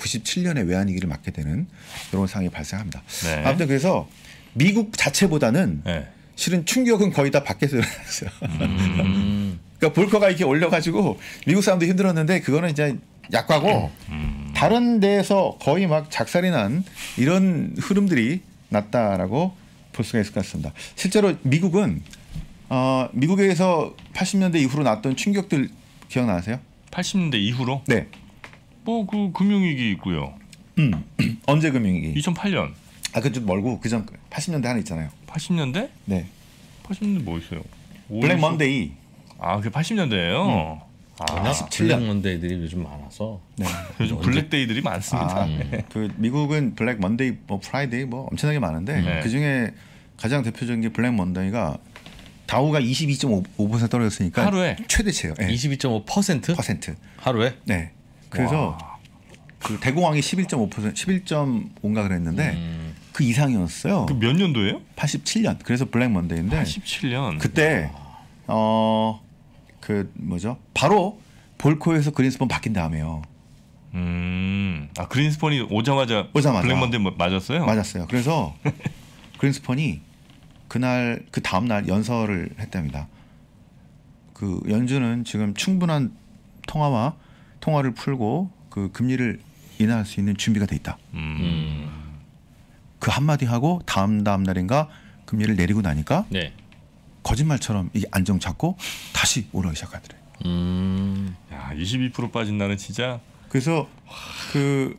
97년에 외환위기를 맞게 되는 이런 상황이 발생합니다. 네. 아무튼 그래서 미국 자체보다는 네. 실은 충격은 거의 다 밖에서 일어났어요. 음. 그러니까 볼커가 이렇게 올려가지고 미국 사람도 힘들었는데 그거는 이제 약과고 음. 다른 데에서 거의 막 작살이 난 이런 흐름들이 났다라고 볼 수가 있을 것 같습니다. 실제로 미국은 어, 미국에서 80년대 이후로 났던 충격들 기억나세요? 80년대 이후로? 네. 뭐 그 금융위기 있고요. 음. 언제 금융위기? 2008년. 아, 그좀고 그전 80년대 하나 있잖아요. 80년대? 네. 80년대 뭐 있어요? 블랙 먼데이. 아, 그게 80년대예요? 음. 아, 17년 먼데이들이 요즘 많아서 네. 요즘 블랙데이들이 많습니다. 아, 음. 그 미국은 블랙 먼데이, 뭐 프라이데이 뭐 엄청나게 많은데 네. 그 중에 가장 대표적인 게 블랙 먼데이가 다우가 22.5% 떨어졌으니까 하루에 최대치예요. 네. 예. 22.5% 퍼센트 하루에 네. 그래서 와. 그 대공황이 11.5% 11.5인가 그랬는데 음. 그 이상이었어요. 그 몇 년도예요? 87년. 그래서 블랙 먼데이인데 87년. 그때 와. 어그 뭐죠? 바로 볼코에서 그린스폰 바뀐 다음에요. 음. 아 그린스폰이 오자마자, 오자마자 블랙먼데 뭐 맞았어요? 맞았어요. 그래서 그린스폰이 그날 그 다음 날 연설을 했답니다. 그 연준은 지금 충분한 통화와 통화를 풀고 그 금리를 인하할 수 있는 준비가 돼 있다. 음. 음. 그 한마디 하고 다음 다음 날인가 금리를 내리고 나니까 네. 거짓말처럼 이 안정 잡고 다시 오라오기 시작하더래. 음. 야, 22% 빠진다는 진짜. 그래서 그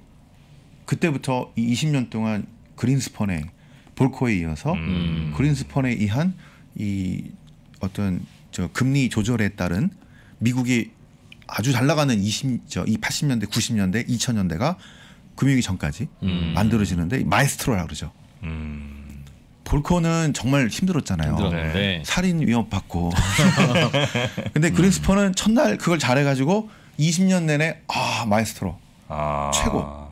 그때부터 이 20년 동안 그린스펀의 볼코에 이어서 음. 그린스펀에 의한 이 어떤 저 금리 조절에 따른 미국이 아주 잘 나가는 20, 저 이 80년대, 90년대, 2000년대가 금융위기 전까지 음. 만들어지는데 마이스트로라 그러죠. 음. 볼코는 정말 힘들었잖아요. 네. 살인 위협 받고. 근데 그린스퍼는 첫날 그걸 잘해가지고 20년 내내 아 마에스트로 아... 최고. 어.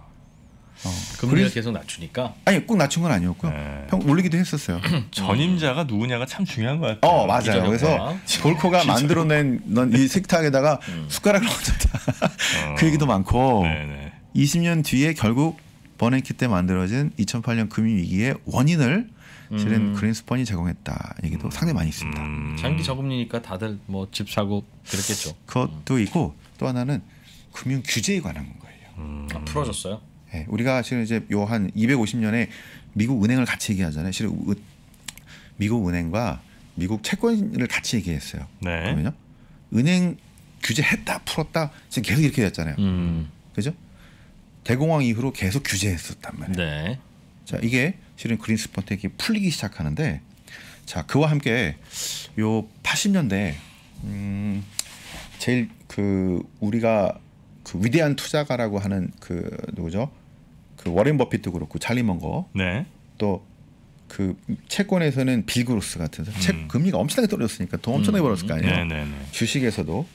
금리를 그린... 계속 낮추니까. 아니 꼭 낮춘 건 아니었고요. 네. 평 올리기도 했었어요. 전임자가 누구냐가 참 중요한 것 같아요. 어 맞아요. 그래서 볼코가 만들어낸 이 식탁에다가 음. 숟가락을 얹었다. 어. 그 얘기도 많고. 네네. 20년 뒤에 결국 버냉키 때 만들어진 2008년 금융위기의 원인을 실은 음. 그린스펀이 제공했다 얘기도 음. 상당히 많이 있습니다. 음. 음. 장기 저금리니까 다들 뭐 집 사고 그랬겠죠. 그것도 있고 또 하나는 금융 규제에 관한 거예요. 음. 아, 풀어졌어요? 네, 우리가 지금 이제 요한 250년에 미국 은행을 같이 얘기하잖아요. 실은 으, 미국 은행과 미국 채권을 같이 얘기했어요. 네. 그러면요, 은행 규제했다 풀었다 지금 계속 이렇게 됐잖아요. 음. 그죠? 대공황 이후로 계속 규제했었단 말이에요. 네. 자 이게 실은 그린스펀 택이 풀리기 시작하는데 자 그와 함께 요 80년대 음 제일 그 우리가 그 위대한 투자가라고 하는 그 누구죠? 그 워렌 버핏도 그렇고 찰리 먼거 네. 또그 채권에서는 빌 그로스 같은 음. 채 금리가 엄청나게 떨어졌으니까 돈 엄청나게 음. 벌었을 거 아니에요. 네, 네, 네. 주식에서도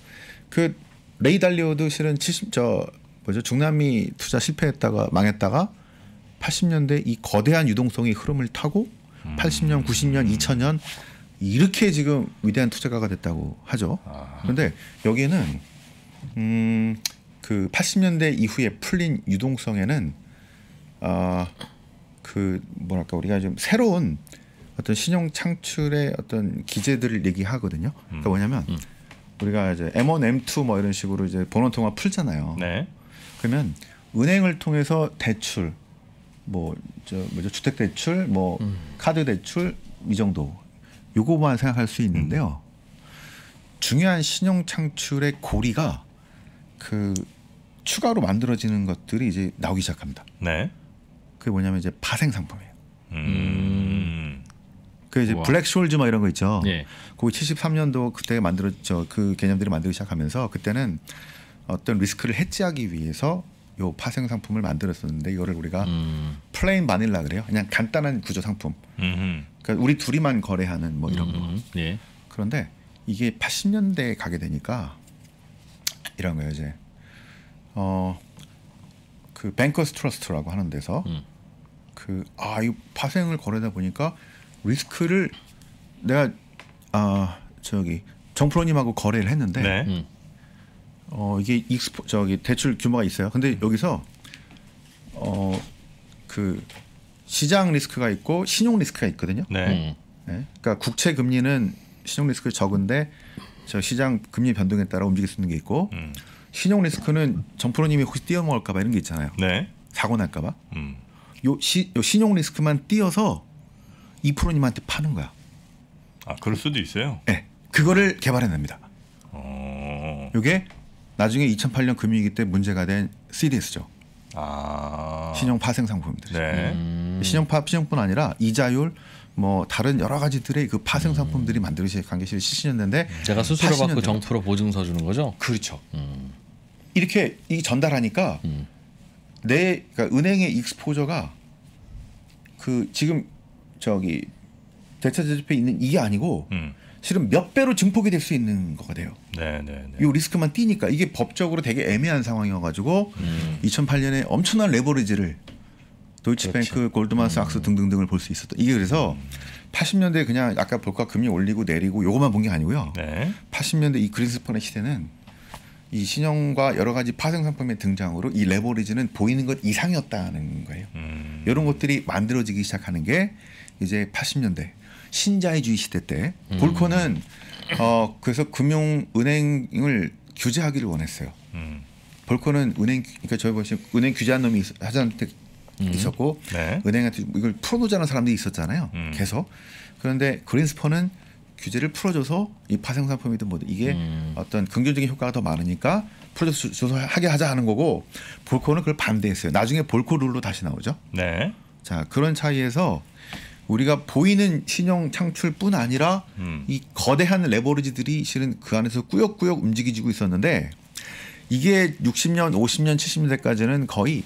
그 레이 달리오도 실은 70 저 뭐죠 중남미 투자 실패했다가 망했다가 80년대 이 거대한 유동성의 흐름을 타고 음. 80년, 90년, 2000년 이렇게 지금 위대한 투자가가 됐다고 하죠. 아. 그런데 여기에는 음, 그 80년대 이후에 풀린 유동성에는 아그 어, 뭐랄까 우리가 좀 새로운 어떤 신용 창출의 어떤 기재들을 얘기하거든요. 그러니까 음. 그러니까 뭐냐면 음. 우리가 이제 M1, M2 뭐 이런 식으로 이제 번호 통화 풀잖아요. 네. 그러면 은행을 통해서 대출 뭐저 뭐죠 주택 대출, 뭐 음. 카드 대출 이 정도 요거만 생각할 수 있는데요. 중요한 신용 창출의 고리가 그 추가로 만들어지는 것들이 이제 나오기 시작합니다. 네. 그게 뭐냐면 이제 파생 상품이에요. 음. 그 이제 블랙숄즈 막 이런 거 있죠. 예. 그 73년도 그때 만들었죠. 그 개념들이 만들기 시작하면서 그때는 어떤 리스크를 해지하기 위해서 요 파생 상품을 만들었었는데 이거를 우리가 음. 플레인 마닐라 그래요. 그냥 간단한 구조 상품. 그러니까 우리 둘이만 거래하는 뭐 이런 음흠. 거. 예. 그런데 이게 80년대에 가게 되니까 이런 거예요 이제. 어. 그 뱅커스 트러스트라고 하는 데서 음. 그아 이 파생을 거래다 보니까 리스크를 내가 아 저기 정프로님하고 거래를 했는데 네. 음. 어 이게 익스포 저기 대출 규모가 있어요. 근데 여기서 어 그 시장 리스크가 있고 신용 리스크가 있거든요. 네. 음. 네. 그러니까 국채 금리는 신용 리스크 적은데 저 시장 금리 변동에 따라 움직일 수 있는 게 있고 음. 신용 리스크는 정프로님이 혹시 뛰어먹을까봐 이런 게 있잖아요. 네. 사고 날까봐. 음. 요, 시, 요 신용 리스크만 띄어서 이프로님한테 파는 거야. 아 그럴 수도 있어요. 네. 그거를 개발해냅니다. 어... 이게 나중에 2008년 금융위기 때 문제가 된 CDS죠. 아. 신용 파생 상품들이죠. 네. 음. 신용 파 신용뿐 아니라 이자율 뭐 다른 여러 가지들의 그 파생 상품들이 만들어진 게 실시했는데 음. 제가 수수료 받고 정프로 보증서 주는 거죠. 그렇죠. 음. 이렇게 이 전달하니까 음. 내 그러니까 은행의 익스포저가 그 지금 저기 대차 제조표에 있는 이게 아니고 음. 실은 몇 배로 증폭이 될 수 있는 것같아요 네, 네, 네. 이 리스크만 뛰니까 이게 법적으로 되게 애매한 상황이어가지고 음. 2008년에 엄청난 레버리지를 도이치뱅크, 그렇죠. 골드만삭스 음. 등등등을 볼 수 있었던 이게 그래서 80년대 그냥 아까 볼까 금리 올리고 내리고 요것만 본 게 아니고요. 네. 80년대 이 그린스펀의 시대는 이 신형과 여러 가지 파생 상품의 등장으로 이 레버리지는 보이는 것 이상이었다는 거예요. 음. 이런 것들이 만들어지기 시작하는 게 이제 80년대 신자유주의 시대 때 음. 볼코는 어 그래서 금융 은행을 규제하기를 원했어요. 음. 볼코는 은행 그러니까 저희 보시면 은행 규제한 놈이 하자한테 음. 있었고 네. 은행한테 이걸 풀어놓자는 사람들이 있었잖아요. 음. 계속 그런데 그린스퍼는 규제를 풀어줘서 이 파생상품이든 뭐든 이게 음. 어떤 긍정적인 효과가 더 많으니까 풀어줘서 하게 하자 하는 거고 볼코는 그걸 반대했어요. 나중에 볼코 룰로 다시 나오죠. 네. 자 그런 차이에서 우리가 보이는 신형 창출뿐 아니라 음. 이 거대한 레버리지들이 실은 그 안에서 꾸역꾸역 움직이지고 있었는데 이게 60년, 50년, 70년대까지는 거의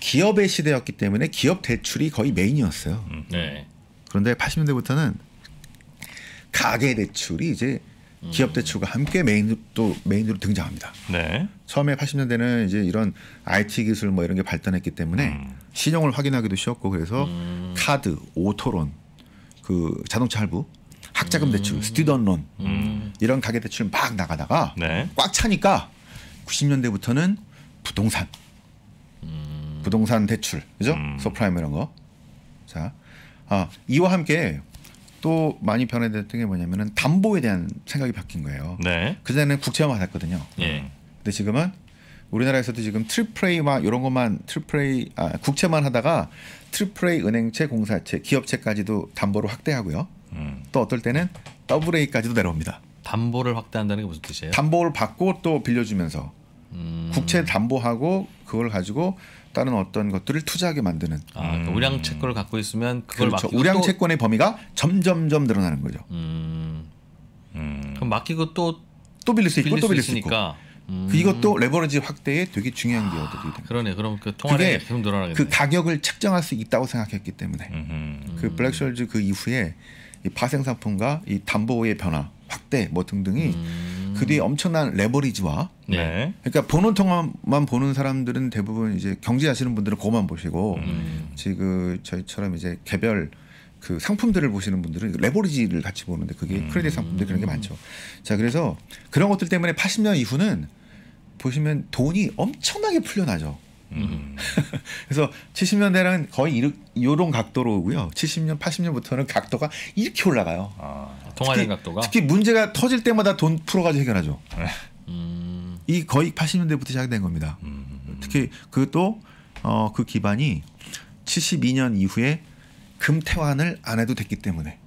기업의 시대였기 때문에 기업 대출이 거의 메인이었어요. 음. 네. 그런데 80년대부터는 가계 대출이 이제 기업 음. 대출과 함께 메인으로 또 메인으로 등장합니다. 네. 처음에 80년대는 이제 이런 IT 기술 뭐 이런 게 발전했기 때문에 음. 신용을 확인하기도 쉬웠고 그래서 음. 카드, 오토론, 그 자동차 할부, 학자금 대출, 음. 스튜던론 음. 이런 가계 대출 막 나가다가 네. 꽉 차니까 90년대부터는 부동산, 음. 부동산 대출, 그죠? 서프라임 음. 이런 거. 자, 아 이와 함께 또 많이 변화됐던 게 뭐냐면은 담보에 대한 생각이 바뀐 거예요. 네. 그 전에는 국채만 받았거든요. 예. 근데 지금은 우리나라에서도 지금 트리프레이와 이런 것만 트리프레이 아, 국채만 하다가 트리프레이 은행채, 공사채, 기업채까지도 담보로 확대하고요. 음. 또 어떨 때는 더블레이까지도 내려옵니다. 담보를 확대한다는 게 무슨 뜻이에요? 담보를 받고 또 빌려주면서 음. 국채 담보하고 그걸 가지고 다른 어떤 것들을 투자하게 만드는. 아, 그러니까 음. 우량 채권을 갖고 있으면 그걸 그렇죠. 우량 채권의 범위가 점점점 늘어나는 거죠. 음. 음. 그럼 맡기고 또 또 빌릴 수 있고 빌릴 또 빌릴 수, 수 있고. 음. 이것도 레버리지 확대에 되게 중요한 아, 기여들이 다 그러네. 그럼 그 통화량이 계속 늘어나겠그 가격을 책정할 수 있다고 생각했기 때문에 음그 블랙숄즈 음. 그 이후에 이 파생상품과 이 담보의 변화, 확대 뭐 등등이 음. 그 뒤에 엄청난 레버리지와 네. 그러니까 보는 통화만 보는 사람들은 대부분 이제 경제하시는 분들은 그것만 보시고 음. 지금 저희처럼 이제 개별 그 상품들을 보시는 분들은 레버리지를 같이 보는데 그게 음. 크레딧 상품들 그런 게 많죠. 자 그래서 그런 것들 때문에 80년 이후는 보시면 돈이 엄청나게 풀려나죠. 음. 그래서 7 0년대랑 거의 이런 각도로 오고요. 70년, 80년부터는 각도가 이렇게 올라가요. 아, 동아리 각도가. 특히 문제가 터질 때마다 돈 풀어가지고 해결하죠. 음. 이 거의 80년대부터 시작된 겁니다. 음. 특히 그것도 어, 그 기반이 72년 이후에 금태환을 안 해도 됐기 때문에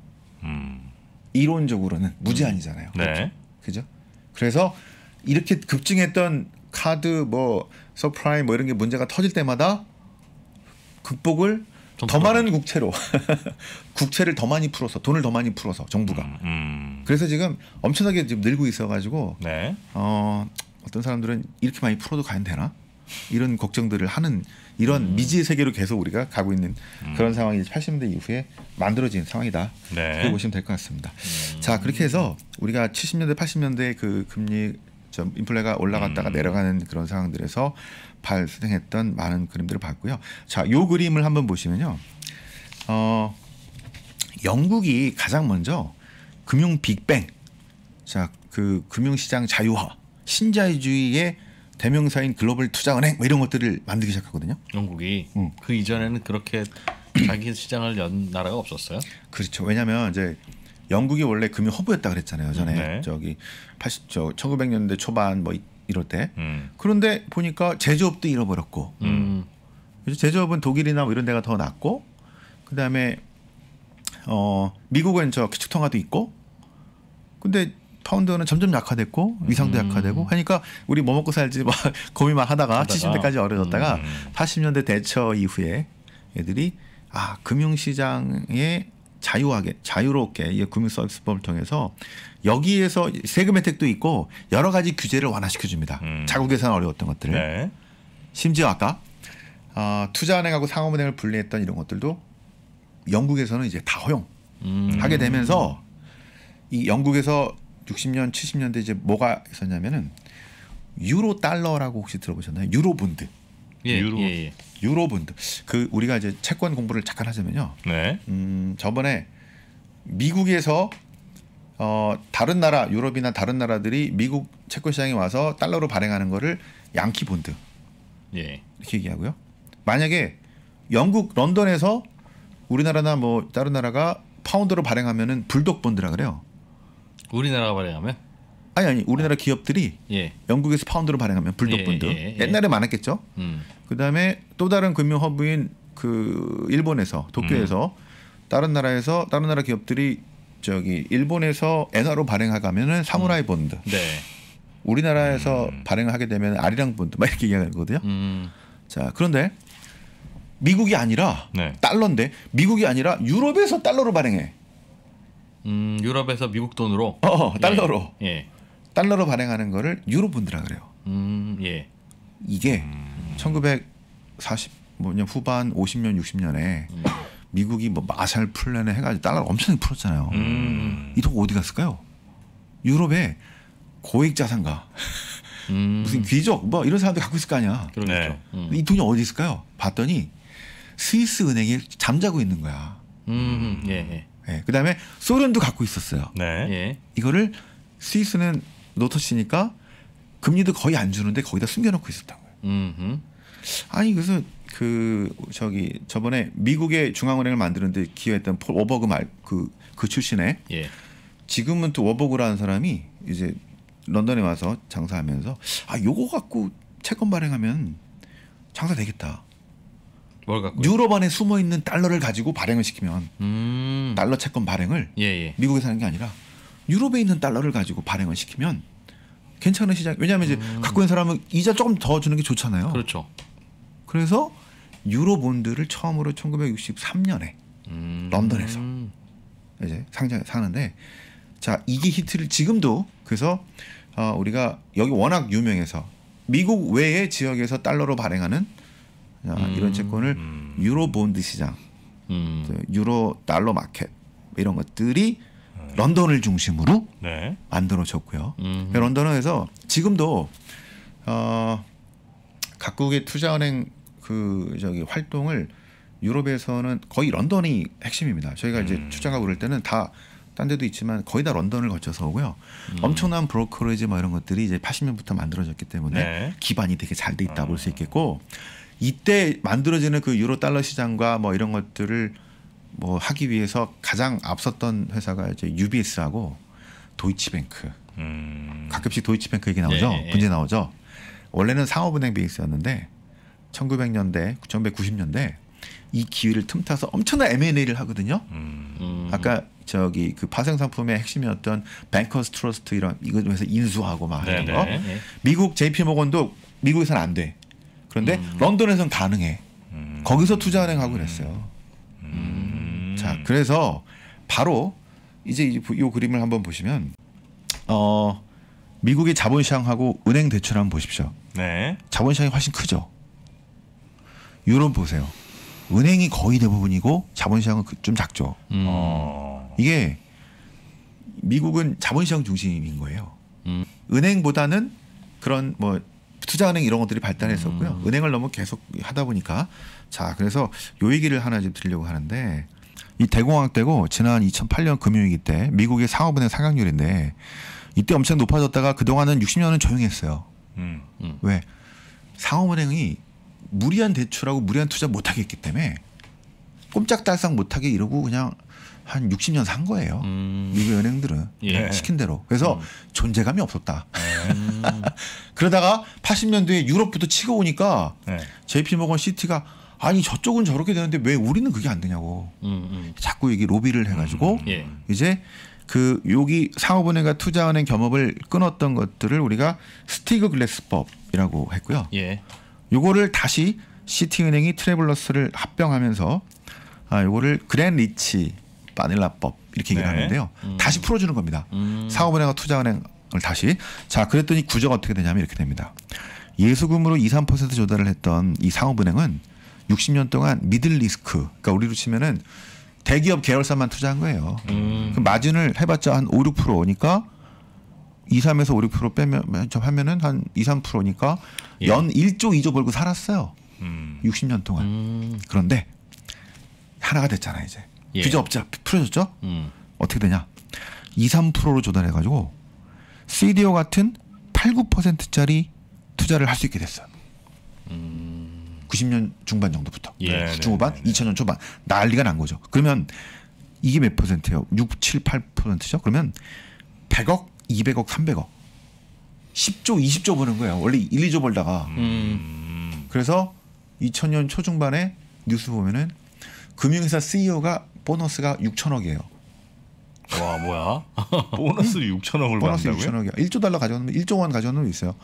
음. 이론적으로는 무제한이잖아요. 네. 그죠 그죠? 그래서 이렇게 급증했던 카드 뭐 서프라임 뭐 이런 게 문제가 터질 때마다 극복을 더 많은 국채로 국채를 더 많이 풀어서 돈을 더 많이 풀어서 정부가 음, 음. 그래서 지금 엄청나게 지금 늘고 있어가지고 네. 어, 어떤 사람들은 이렇게 많이 풀어도 과연 되나 이런 걱정들을 하는 이런 음. 미지의 세계로 계속 우리가 가고 있는 음. 그런 상황이 80년대 이후에 만들어진 상황이다. 네. 그렇게 보시면 될 것 같습니다. 음. 자 그렇게 해서 우리가 70년대 80년대 그 금리 좀 인플레가 올라갔다가 음. 내려가는 그런 상황들에서 발생했던 많은 그림들을 봤고요. 자요 그림을 한번 보시면요. 어 영국이 가장 먼저 금융 빅뱅 자 그 금융시장 자유화 신자유주의의 대명사인 글로벌 투자은행 뭐 이런 것들을 만들기 시작하거든요. 영국이 음. 그 이전에는 그렇게 자기 시장을 연 나라가 없었어요. 그렇죠. 왜냐하면 이제 영국이 원래 금융 허브였다 그랬잖아요. 전에 네. 저기 80, 저 1900년대 초반 뭐 이럴 때. 음. 그런데 보니까 제조업도 잃어버렸고. 음. 제조업은 독일이나 뭐 이런 데가 더 낫고 그다음에 어 미국은 저 기축통화도 있고 근데 파운드는 점점 약화됐고 위상도 음. 약화되고 하니까 우리 뭐 먹고 살지 막 뭐 고민만 하다가 칠십 대까지 어려졌다가 팔십 음. 년대 대처 이후에 애들이 아 금융시장에 자유하게 자유롭게 이 금융 서비스법을 통해서 여기에서 세금 혜택도 있고 여러 가지 규제를 완화시켜 줍니다. 음. 자국에서는 어려웠던 것들을 네. 심지어 아까 어, 아, 투자은행하고 상업은행을 분리했던 이런 것들도 영국에서는 이제 다 허용. 음. 하게 되면서 이 영국에서 60년 70년대 이제 뭐가 있었냐면은 유로 달러라고 혹시 들어보셨나요? 유로 본드. 예, 유로 예, 예. 유로 본드. 그 우리가 이제 채권 공부를 잠깐 하자면요. 네. 음, 저번에 미국에서 어, 다른 나라 유럽이나 다른 나라들이 미국 채권 시장에 와서 달러로 발행하는 거를 양키 본드. 예. 이렇게 얘기하고요. 만약에 영국 런던에서 우리나라나 뭐 다른 나라가 파운드로 발행하면은 불독 본드라 그래요. 우리나라가 발행하면? 아니 아니 우리나라 기업들이 예. 영국에서 파운드로 발행하면 불독분드 예, 예, 예, 옛날에 많았겠죠. 음. 그다음에 또 다른 금융 허브인 그 일본에서 도쿄에서 음. 다른 나라에서 다른 나라 기업들이 저기 일본에서 엔화로 발행하가면은 사무라이 음. 본드. 네. 우리나라에서 음. 발행을 하게 되면 아리랑 본드 막 이렇게 얘기하는 거거든요. 음. 자 그런데 미국이 아니라 네. 달러인데 미국이 아니라 유럽에서 달러로 발행해. 음, 유럽에서 미국 돈으로 어, 어 예. 달러로 예. 예. 달러로 발행하는 거를 유로 본드라 그래요. 음, 예. 이게 음. 1940년 뭐 후반 50년 60년에 음. 미국이 뭐 마샬 플랜에 해가지고 달러를 엄청 풀었잖아요. 음. 이돈 어디 갔을까요? 유럽의 고액 자산가 음. 무슨 귀족 뭐 이런 사람들 갖고 있을 거 아니야. 그러죠 네. 음. 이 돈이 어디 있을까요? 봤더니 스위스 은행에 잠자고 있는 거야. 음, 음. 예, 예. 네. 그다음에 소련도 갖고 있었어요. 네. 예. 이거를 스위스는 노터치니까 금리도 거의 안 주는데 거기다 숨겨놓고 있었다고요. 음 아니 그래서 그 저기 저번에 미국의 중앙은행을 만드는데 기여했던 폴 워버그 말 그그 그 출신의 예. 지금은 또 워버그라는 사람이 이제 런던에 와서 장사하면서 아 요거 갖고 채권 발행하면 장사 되겠다. 뭘 갖고 유럽안에 숨어 있는 달러를 가지고 발행을 시키면 음. 달러 채권 발행을 예, 예. 미국에서 하는 게 아니라 유럽에 있는 달러를 가지고 발행을 시키면 괜찮은 시장. 왜냐하면 음. 이제 갖고 있는 사람은 이자 조금 더 주는 게 좋잖아요. 그렇죠. 그래서 유로 본드를 처음으로 1963년에 음. 런던에서 이제 상장 사는데 자 이게 히트를 지금도 그래서 어, 우리가 여기 워낙 유명해서 미국 외의 지역에서 달러로 발행하는 아, 음. 이런 채권을 유로 본드 시장, 음. 그 유로 달러 마켓 이런 것들이 런던을 중심으로 네. 만들어졌고요. 음. 그러 런던에서 지금도 어, 각국의 투자은행 그 저기 활동을 유럽에서는 거의 런던이 핵심입니다. 저희가 음. 이제 출장하고 그 때는 다딴 데도 있지만 거의 다 런던을 거쳐서 오고요. 음. 엄청난 브로커리지 뭐 이런 것들이 이제 80년부터 만들어졌기 때문에 네. 기반이 되게 잘 돼 있다 볼수 아. 있겠고 이때 만들어지는 그 유로 달러 시장과 뭐 이런 것들을 뭐 하기 위해서 가장 앞섰던 회사가 이제 UBS하고 도이치뱅크. 음. 가끔씩 도이치뱅크 얘기 나오죠. 예, 문제 예, 예. 나오죠. 원래는 상업은행 베이스였는데 1900년대, 1990년대 이 기회를 틈타서 엄청난 M&A를 하거든요. 음, 아까 저기 그 파생 상품의 핵심이었던 뱅커스 트러스트 이런 이것에서 인수하고 막 하는 네, 거. 네, 네. 미국 JP 모건도 미국에서는 안 돼. 그런데 음. 런던에선 가능해. 음. 거기서 투자은행하고 그랬어요. 음. 자, 그래서 바로 이제 이, 이 그림을 한번 보시면 어 미국의 자본시장하고 은행 대출 한번 보십시오. 네. 자본시장이 훨씬 크죠. 유럽 보세요. 은행이 거의 대부분이고 자본시장은 그, 좀 작죠. 음. 어. 이게 미국은 자본시장 중심인 거예요. 음. 은행보다는 그런 뭐 투자은행 이런 것들이 발달했었고요. 음. 은행을 너무 계속 하다 보니까 자 그래서 요 얘기를 하나 좀 드리려고 하는데 이 대공황 때고 지난 2008년 금융위기 때 미국의 상업은행 상각률인데 이때 엄청 높아졌다가 그동안은 60년은 조용했어요. 음. 음. 왜 상업은행이 무리한 대출하고 무리한 투자 못하게 했기 때문에 꼼짝달싹 못하게 이러고 그냥 한 60년 산 거예요. 음. 미국 은행들은 예. 시킨 대로. 그래서 음. 존재감이 없었다. 음. 그러다가 80년대에 유럽부터 치고 오니까 네. JP 모건 시티가 아니 저쪽은 저렇게 되는데 왜 우리는 그게 안 되냐고 음, 음. 자꾸 이기 로비를 해가지고 음, 예. 이제 그 여기 상업은행과 투자은행 겸업을 끊었던 것들을 우리가 스티그 글래스법이라고 했고요. 예. 요거를 다시 시티은행이 트래블러스를 합병하면서 아 요거를 그랜 리치 마닐라법 이렇게 얘기를 네. 하는데요. 음. 다시 풀어주는 겁니다. 음. 상업은행과 투자은행을 다시 자 그랬더니 구조가 어떻게 되냐면 이렇게 됩니다. 예수금으로 2, 3% 조달을 했던 이 상업은행은 60년 동안 미들 리스크 그러니까 우리로 치면은 대기업 계열사만 투자한 거예요. 음. 그 마진을 해봤자 한 5, 6%니까 오 2, 3에서 5, 6% 빼면 하면은 한 2, 3%니까 예. 연 1조, 2조 벌고 살았어요. 음. 60년 동안. 음. 그런데 하나가 됐잖아 이제. 예. 규제 없자 풀어졌죠 음. 어떻게 되냐? 2, 3%로 조달해가지고 CDO 같은 8, 9%짜리 투자를 할 수 있게 됐어요. 음. 90년 중반 정도부터 예, 네, 네, 중후반, 네, 네, 2000년 초반 난리가 난 거죠. 그러면 이게 몇 퍼센트예요? 6, 7, 8%죠. 그러면 100억, 200억, 300억, 10조, 20조 버는 거예요. 원래 1, 2조 벌다가 음. 그래서 2000년 초중반에 뉴스 보면은 금융회사 CEO가 보너스가 6천억이에요. 와 뭐야? 보너스 6천억을 보너스 받는다고요? 6천억이야. 1조 달러 가져오는 1조 원 가져오는 놈 있어요.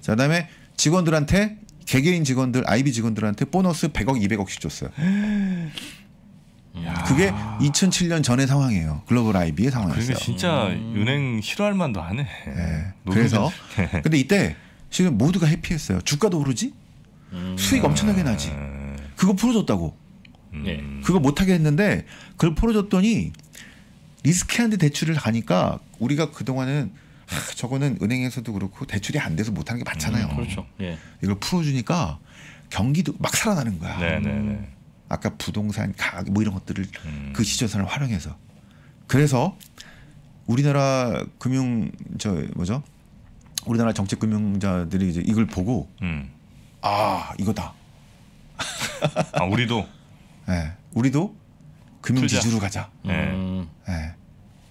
자, 그다음에 직원들한테 개개인 직원들, IB 직원들한테 보너스 100억, 200억씩 줬어요. 음. 그게 2007년 전의 상황이에요. 글로벌 IB의 상황이었어요. 그게 진짜 음. 은행 싫어할 만도 하네. 네. 예. 그래서 근데 이때 지금 모두가 해피했어요. 주가도 오르지, 음. 수익 엄청나게 나지. 음. 그거 풀어줬다고. 음. 예. 그거 못하게 했는데 그걸 풀어줬더니 리스키한데 대출을 하니까 우리가 그동안은 하, 저거는 은행에서도 그렇고 대출이 안 돼서 못하는 게 많잖아요. 음, 그렇죠. 예. 이걸 풀어주니까 경기도 막 살아나는 거야. 네네네. 네, 네. 아까 부동산 가격 뭐 이런 것들을 음. 그지조선을 활용해서 그래서 우리나라 금융 저 뭐죠? 우리나라 정책 금융자들이 이제 이걸 보고 음. 아 이거다. 아 우리도 예. 우리도 금융 투자. 기주로 가자. 예. 예.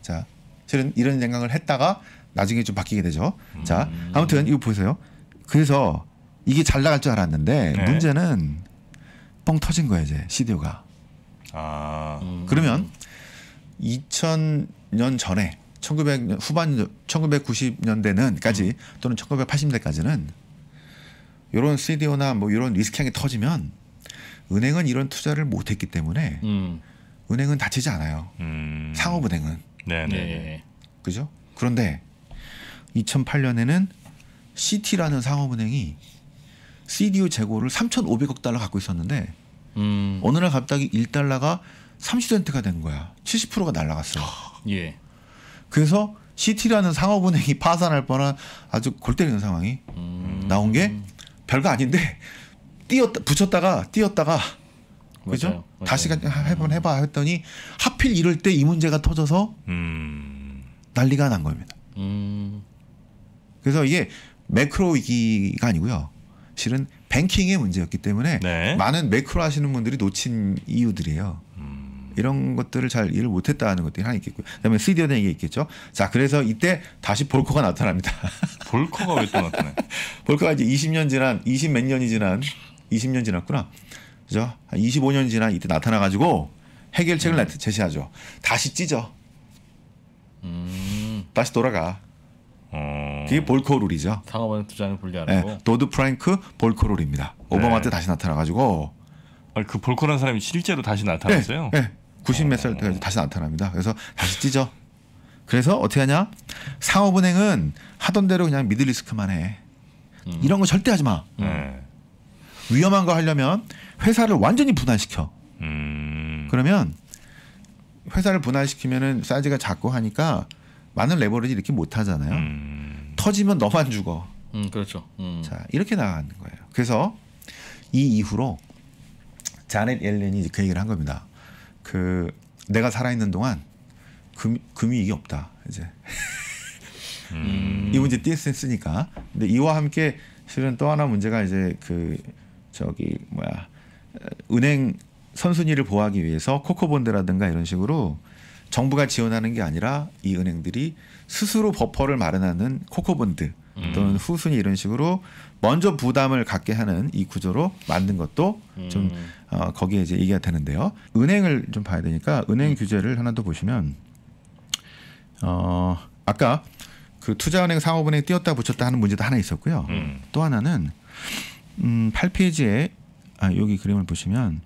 자, 실은 이런 생각을 했다가 나중에 좀 바뀌게 되죠. 자, 음. 아무튼 이거 보세요. 그래서 이게 잘 나갈 줄 알았는데 네. 문제는 뻥 터진 거예요, 이제 시디오가. 아. 음. 그러면 2000년 전에 1900년 후반 1990년대는까지 음. 또는 1980년대까지는 요런 시디오나 뭐 요런 리스크향이 터지면 은행은 이런 투자를 못했기 때문에 음. 은행은 다치지 않아요. 음. 상업은행은. 네네. 네, 네. 예, 예, 예. 그죠? 그런데 2008년에는 시티라는 상업은행이 CDU 재고를 3,500억 달러 갖고 있었는데 음. 어느 날 갑자기 1달러가 30센트가 된 거야. 70%가 날라갔어요. 아, 예. 그래서 시티라는 상업은행이 파산할 뻔한 아주 골 때리는 상황이 음. 나온 게 별거 아닌데 띄었다 붙였다가 띄었다가 그죠? 다시 그 해번 해봐 했더니 하필 이럴 때 이 문제가 터져서 음. 난리가 난 겁니다. 음. 그래서 이게 매크로 위기가 아니고요. 실은 뱅킹의 문제였기 때문에 네. 많은 매크로 하시는 분들이 놓친 이유들이에요. 음. 이런 것들을 잘 이해를 못했다는 것들이 하나 있겠고요. 그다음에 스디어된 얘기 있겠죠. 자, 그래서 이때 다시 볼커가 나타납니다. 볼커가 왜 또 나타나? 요 볼커가 이제 20년 지난, 20 몇 년이 지난 20년 지났구나. 그죠? 25년 지나 이때 나타나 가지고 해결책을 음. 제시하죠. 다시 찢어. 음. 다시 돌아가. 음. 그게 볼코 룰이죠. 상업은 투자는 분리하고. 네, 도드 프랭크 볼코 룰입니다. 네. 오바마 네. 때 다시 나타나 가지고. 아, 그 볼코라는 사람이 실제로 다시 나타났어요. 네, 네. 90몇 살 때까지 어. 다시 나타납니다. 그래서 다시 찢어. 그래서 어떻게 하냐? 상업은행은 하던 대로 그냥 미들리스크만 해. 음. 이런 거 절대 하지 마. 네. 위험한 거 하려면 회사를 완전히 분할시켜. 음. 그러면 회사를 분할시키면은 사이즈가 작고 하니까 많은 레버리지 이렇게 못 하잖아요. 음. 터지면 너만 죽어. 음, 그렇죠. 음. 자, 이렇게 나가는 거예요. 그래서 이 이후로 자넷 엘렌이그 얘기를 한 겁니다. 그 내가 살아있는 동안 금, 금이 이 없다. 이제. 음. 이문 이제 DSN 쓰니까. 근데 이와 함께 실은 또 하나 문제가 이제 그 저기 뭐야 은행 선순위를 보호하기 위해서 코코본드라든가 이런 식으로 정부가 지원하는 게 아니라 이 은행들이 스스로 버퍼를 마련하는 코코본드 또는 음. 후순위 이런 식으로 먼저 부담을 갖게 하는 이 구조로 만든 것도 음. 좀 어, 거기에 이제 얘기가 되는데요. 은행을 좀 봐야 되니까 은행 음. 규제를 하나 더 보시면 어 아까 그 투자은행 상업은행 띄었다 붙였다 하는 문제도 하나 있었고요. 음. 또 하나는 음, 8페이지에 아, 여기 그림을 보시면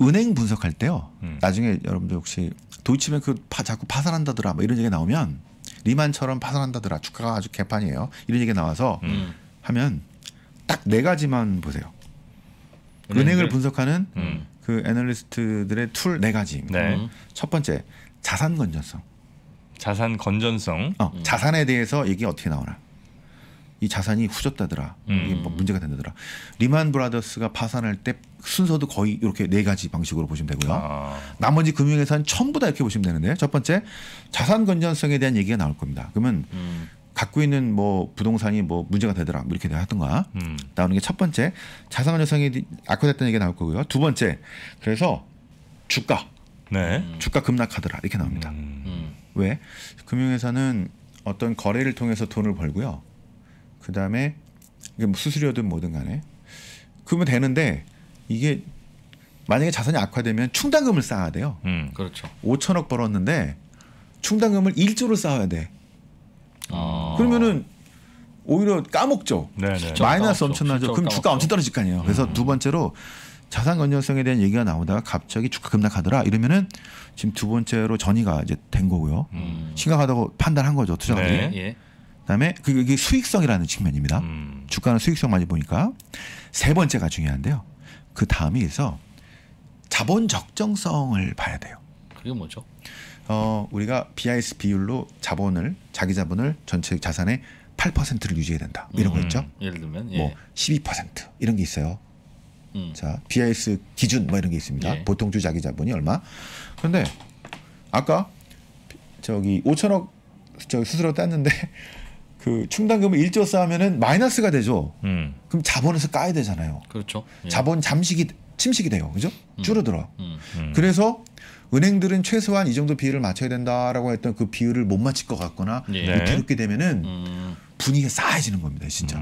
은행 분석할 때요. 음. 나중에 여러분들 혹시 도이치뱅크 그 파, 자꾸 파산한다더라 뭐 이런 얘기 나오면 리만처럼 파산한다더라 주가가 아주 개판이에요. 이런 얘기 나와서 음. 하면 딱 네 가지만 보세요. 은행을 분석하는 음. 그 애널리스트들의 툴 네 가지. 네. 음. 첫 번째 자산 건전성. 자산 건전성. 어, 자산에 대해서 이게 어떻게 나오나. 이 자산이 후졌다더라. 음. 이게 뭐 문제가 된다더라. 리만 브라더스가 파산할 때 순서도 거의 이렇게 네 가지 방식으로 보시면 되고요. 아. 나머지 금융회사는 전부 다 이렇게 보시면 되는데 요첫 번째 자산 건전성에 대한 얘기가 나올 겁니다. 그러면 음. 갖고 있는 뭐 부동산이 뭐 문제가 되더라 뭐 이렇게 하던가 음. 나오는 게 첫 번째 자산 건전성이 악화됐다는 얘기가 나올 거고요. 두 번째 그래서 주가 네. 주가 급락하더라 이렇게 나옵니다. 음. 왜 금융회사는 어떤 거래를 통해서 돈을 벌고요. 그 다음에 이게 뭐 수수료든 뭐든 간에 그러면 되는데 이게 만약에 자산이 악화되면 충당금을 쌓아야 돼요. 음, 그렇죠. 5천억 벌었는데 충당금을 1조를 쌓아야 돼. 아. 그러면은 오히려 까먹죠. 네네. 네. 마이너스 엄청나죠. 그럼 주가 엄청 떨어질 거 아니에요. 그래서 음. 두 번째로 자산 건전성에 대한 얘기가 나오다가 갑자기 주가 급락하더라 이러면은 지금 두 번째로 전이가 이제 된 거고요. 음. 심각하다고 판단한 거죠 투자가들이 네. 예. 그다음에 그게 수익성이라는 측면입니다. 음. 주가는 수익성 많이 보니까 세 번째가 중요한데요. 그 다음이 있서 자본 적정성을 봐야 돼요. 그게 뭐죠? 어, 우리가 BIS 비율로 자본을 자기 자본을 전체 자산의 8%를 유지해야 된다. 이런 음, 거 있죠? 음. 예를 들면 뭐 예. 뭐12% 이런 게 있어요. 음. 자, BIS 기준 뭐 이런 게 있습니다. 예. 보통 주 자기 자본이 얼마? 그런데 아까 저기 5천억 저 스스로 땄는데 그 충당금을 일조 쌓으면은 마이너스가 되죠. 음. 그럼 자본에서 까야 되잖아요. 그렇죠. 예. 자본 잠식이 침식이 돼요. 그죠? 음. 줄어들어. 음. 음. 음. 그래서 은행들은 최소한 이 정도 비율을 맞춰야 된다라고 했던 그 비율을 못 맞출 것 같거나 예. 이렇게 되면은 음. 분위기가 싸해지는 겁니다. 진짜.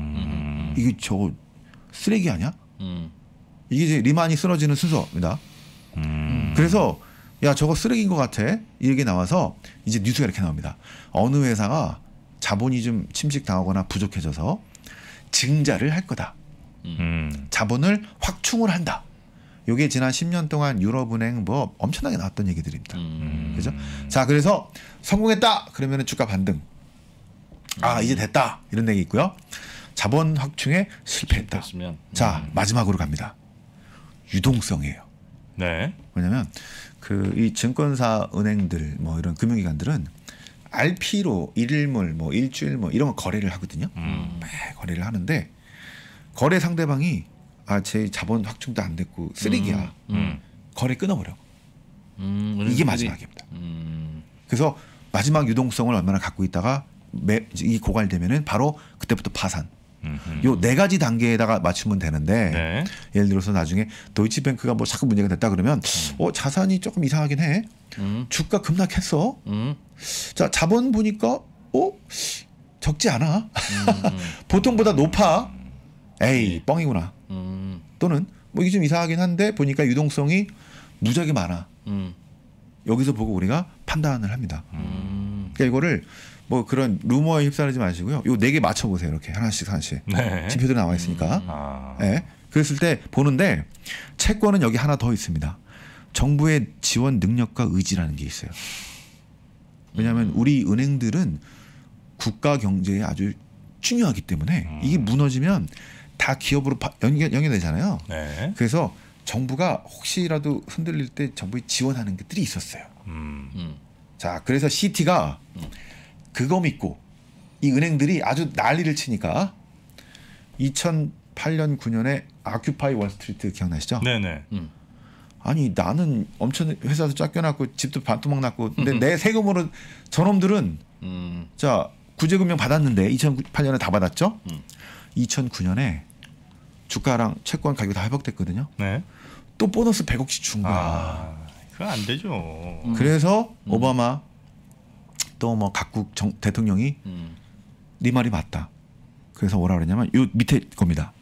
이게 저거 쓰레기 아니야? 이게 이제 리만이 쓰러지는 순서입니다. 그래서 야 저거 쓰레기인 것 같아 이렇게 나와서 이제 뉴스가 이렇게 나옵니다. 어느 회사가 자본이 좀 침식당하거나 부족해져서 증자를 할 거다. 음. 자본을 확충을 한다. 요게 지난 10년 동안 유럽은행 뭐 엄청나게 나왔던 얘기들입니다. 음. 그죠? 자, 그래서 성공했다! 그러면은 주가 반등. 아, 음. 이제 됐다! 이런 얘기 있고요. 자본 확충에 실패했다. 실 자, 음. 마지막으로 갑니다. 유동성이에요. 네. 왜냐면 그 이 증권사 은행들 뭐 이런 금융기관들은 RP로 일일몰 뭐 일주일 뭐 이런 거 거래를 하거든요. 음. 네, 거래를 하는데 거래 상대방이 아 제 자본 확충도 안 됐고 쓰레기야. 음. 음. 거래 끊어버려. 음, 이게 마지막입니다. 음. 그래서 마지막 유동성을 얼마나 갖고 있다가 매, 이 고갈되면은 바로 그때부터 파산. 요네 가지 단계에다가 맞추면 되는데 네. 예를 들어서 나중에 도이치뱅크가 뭐 자꾸 문제가 됐다 그러면 음. 어 자산이 조금 이상하긴 해. 음. 주가 급락했어. 음. 자 자본 보니까 어 적지 않아. 보통보다 높아. 에이 네. 뻥이구나. 음. 또는 뭐 이게 좀 이상하긴 한데 보니까 유동성이 무적이 많아. 음. 여기서 보고 우리가 판단을 합니다. 음. 그러니까 이거를 뭐 그런 루머에 휩싸르지 마시고요. 요 네 개 맞춰 보세요. 이렇게 하나씩 하나씩. 네. 지표들이 나와 있으니까. 음. 아. 네. 그랬을 때 보는데 채권은 여기 하나 더 있습니다. 정부의 지원 능력과 의지라는 게 있어요. 왜냐하면 음. 우리 은행들은 국가 경제에 아주 중요하기 때문에 음. 이게 무너지면 다 기업으로 연계되잖아요 네. 그래서 정부가 혹시라도 흔들릴 때 정부에 지원하는 것들이 있었어요. 음. 음. 자, 그래서 시티가 음. 그거 믿고 이 은행들이 아주 난리를 치니까 2008년 9년에 아큐파이 월스트리트 기억나시죠? 네네. 음. 아니 나는 엄청 회사도 쫓겨났고 집도 반토막 났고 근데 음. 내 세금으로 저놈들은 음. 자 구제금융 받았는데 2008년에 다 받았죠? 음. 2009년에 주가랑 채권 가격다 회복됐거든요. 네. 또 보너스 100억씩 준 거야. 아, 그건 안 되죠. 음. 그래서 음. 오바마 또뭐 각국 정, 대통령이 음. 네 말이 맞다. 그래서 뭐라 그랬냐면 요 밑에 겁니다.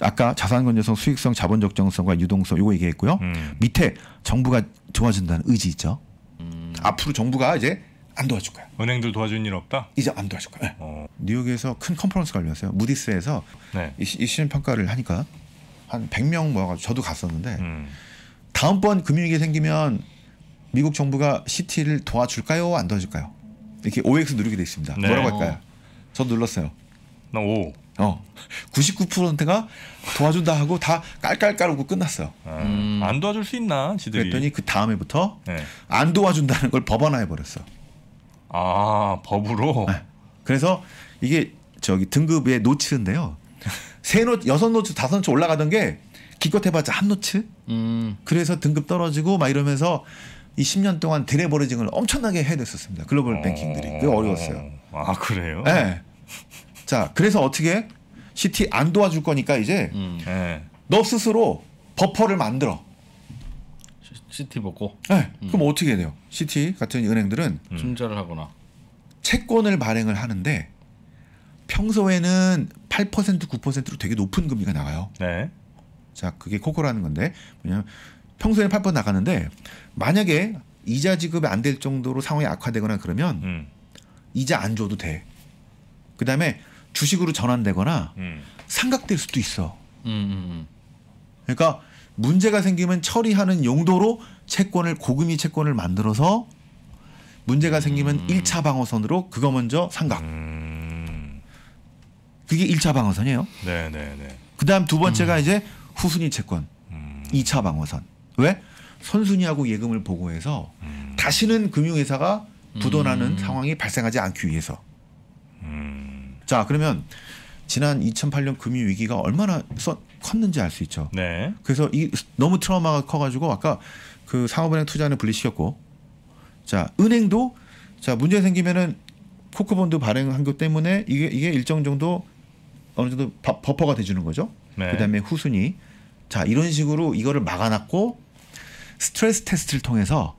아까 자산 건조성 수익성, 자본 적정성과 유동성 요거 얘기했고요. 음. 밑에 정부가 도와준다는 의지 있죠. 음. 앞으로 정부가 이제 안 도와줄 거야. 은행들 도와준 일 없다? 이제 안 도와줄 거야. 네. 어. 뉴욕에서 큰 컨퍼런스가 열렸어요. 무디스에서 네. 이, 이 시즌 평가를 하니까 한 100명 모아가지고 저도 갔었는데 음. 다음번 금융위기 생기면 미국 정부가 시티를 도와줄까요? 안 도와줄까요? 이렇게 OX 누르게 돼 있습니다. 네. 뭐라고 할까요? 저 눌렀어요. 나 O. 어. 99%가 도와준다 하고 다 깔깔깔 하고 끝났어요. 음. 안 도와줄 수 있나 지들이. 그랬더니 그 다음 에부터 네. 안 도와준다는 걸 법원화해 버렸어. 아 법으로. 네. 그래서 이게 저기 등급의 노츠인데요. 세 노, 여섯 노츠, 다섯 노츠 올라가던 게 기껏 해봤자 한 노츠. 음. 그래서 등급 떨어지고 막 이러면서 이 10년 동안 드레버리징을 엄청나게 해냈었습니다. 글로벌 어. 뱅킹들이. 그게 어려웠어요. 아, 그래요? 네. 자, 그래서 어떻게 시티 안 도와줄 거니까 이제 음. 네. 너 스스로 버퍼를 만들어. 시티 보고 네. 예. 음. 그럼 어떻게 해야 돼요? 시티 같은 은행들은 증자를 음. 하거나 채권을 발행을 하는데 평소에는 8% 9%로 되게 높은 금리가 나가요. 네. 자, 그게 코코라는 건데 뭐냐면 평소에 8% 나가는데 만약에 이자 지급이 안 될 정도로 상황이 악화되거나 그러면 음. 이자 안 줘도 돼. 그다음에 주식으로 전환되거나 음. 상각될 수도 있어. 음, 음, 음. 그러니까 문제가 생기면 처리하는 용도로 채권을 고금리 채권을 만들어서 문제가 생기면 1차 방어선으로 그거 먼저 상각. 그게 1차 방어선이에요. 네, 네, 네. 그다음 두 번째가 이제 후순위 채권 2차 방어선. 왜? 선순위하고 예금을 보고해서 음. 다시는 금융회사가 부도나는 음. 상황이 발생하지 않기 위해서. 음. 자 그러면 지난 2008년 금융 위기가 얼마나 써, 컸는지 알 수 있죠. 네. 그래서 이 너무 트라우마가 커가지고 아까 그 상업은행 투자는 분리시켰고, 자 은행도 자 문제 생기면은 코크본드 발행한 것 때문에 이게 이게 일정 정도 어느 정도 버, 버퍼가 돼주는 거죠. 네. 그다음에 후순위. 자 이런 식으로 이거를 막아놨고 스트레스 테스트를 통해서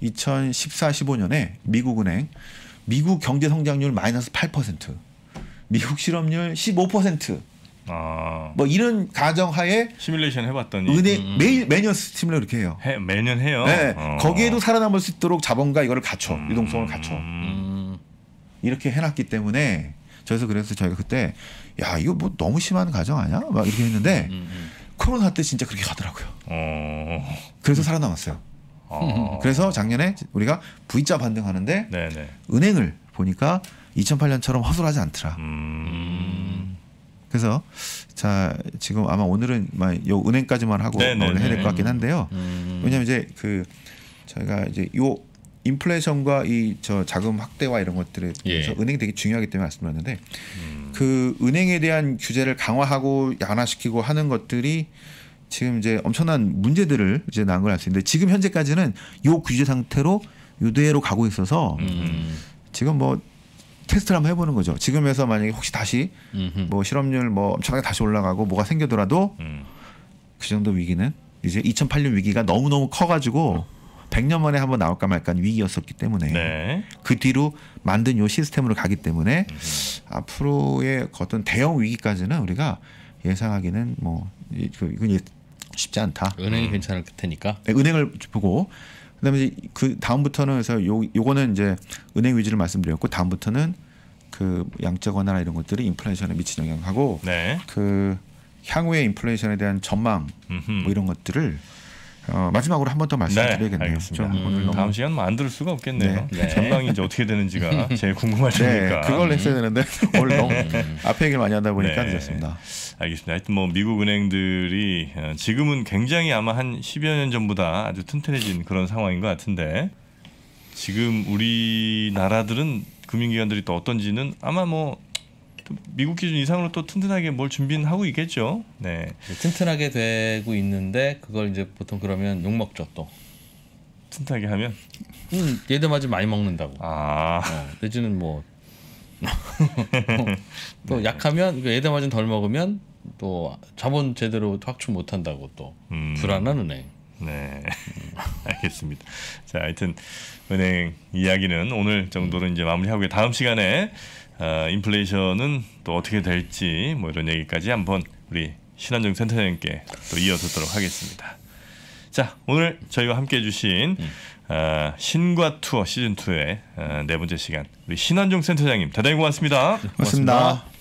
2014, 15년에 미국은행 미국 경제 성장률 마이너스 8%, 미국 실업률 15%. 아. 뭐 이런 가정하에 시뮬레이션 해봤더니 은행 음. 음. 매일 매년 스팀을 이렇게 해요. 해, 매년 해요. 네, 어. 거기에도 살아남을 수 있도록 자본가 이거를 갖춰 음. 유동성을 갖춰 음. 이렇게 해놨기 때문에 저희서 그래서 저희가 그때 야 이거 뭐 너무 심한 가정 아니야? 막 이렇게 했는데 음, 음, 코로나 때 진짜 그렇게 가더라고요. 어... 그래서 살아남았어요. 어... 그래서 작년에 우리가 V자 반등하는데 네네. 은행을 보니까 2008년처럼 허술하지 않더라. 음... 그래서 자 지금 아마 오늘은 요 은행까지만 하고 오늘 해야 될 것 같긴 한데요. 음... 왜냐하면 이제 그 저희가 이제 요 인플레이션과 이 저 자금 확대와 이런 것들에 예. 대해서 예. 은행이 되게 중요하기 때문에 말씀드렸는데 음. 그 은행에 대한 규제를 강화하고 완화시키고 하는 것들이 지금 이제 엄청난 문제들을 이제 난걸 알 수 있는데 지금 현재까지는 요 규제 상태로 유대로 가고 있어서 음. 지금 뭐 테스트를 한번 해보는 거죠. 지금에서 만약에 혹시 다시 음흠. 뭐 실업률 뭐 엄청나게 다시 올라가고 뭐가 생겨더라도 음. 그 정도 위기는 이제 2008년 위기가 너무너무 커가지고 어. 100년 만에 한번 나올까 말까 위기였었기 때문에 네. 그 뒤로 만든 요 시스템으로 가기 때문에 음. 앞으로의 어떤 대형 위기까지는 우리가 예상하기는 뭐 그, 이건 쉽지 않다. 은행이 음. 괜찮을 테니까. 네, 은행을 보고 그다음에 그 다음부터는 그래서 요 요거는 이제 은행 위주를 말씀드렸고 다음부터는 그 양적 완화나 이런 것들이 인플레이션에 미치는 영향하고 네. 그 향후의 인플레이션에 대한 전망 음흠. 뭐 이런 것들을 어, 마지막으로 한 번 더 말씀드려야겠네요. 네, 오늘 음, 너무... 다음 시간 뭐안 들을 수가 없겠네요. 네. 네. 전망이 이 어떻게 되는지가 제일 궁금할 니까 네, 그걸 했어야 음. 되는데 오늘 너무 음. 앞에 얘기를 많이 하다 보니까 네. 늦었습니다. 알겠습니다. 하여튼 뭐 미국 은행들이 어, 지금은 굉장히 아마 한 10여 년 전보다 아주 튼튼해진 그런 상황인 것 같은데 지금 우리나라들은 금융기관들이 또 어떤지는 아마 뭐 미국 기준 이상으로 또 튼튼하게 뭘 준비는 하고 있겠죠. 네. 튼튼하게 되고 있는데 그걸 이제 보통 그러면 욕 먹죠 또. 튼튼하게 하면? 음, 얘들 마저 많이 먹는다고. 아. 어, 돼지는 뭐. 또 네. 약하면 얘들 마은덜 먹으면 또 자본 제대로 확충 못한다고 또 음. 불안한 은행. 네, 알겠습니다. 자, 하여튼 은행 이야기는 오늘 정도로 이제 마무리하고 다음 시간에 어, 인플레이션은 또 어떻게 될지 뭐 이런 얘기까지 한번 우리 신한정 센터장님께 또 이어듣도록 하겠습니다. 자 오늘 저희와 함께해 주신 음. 어, 신과 투어 시즌 2의 어, 네 번째 시간 우리 신한정 센터장님 대단히 고맙습니다. 고맙습니다. 고맙습니다.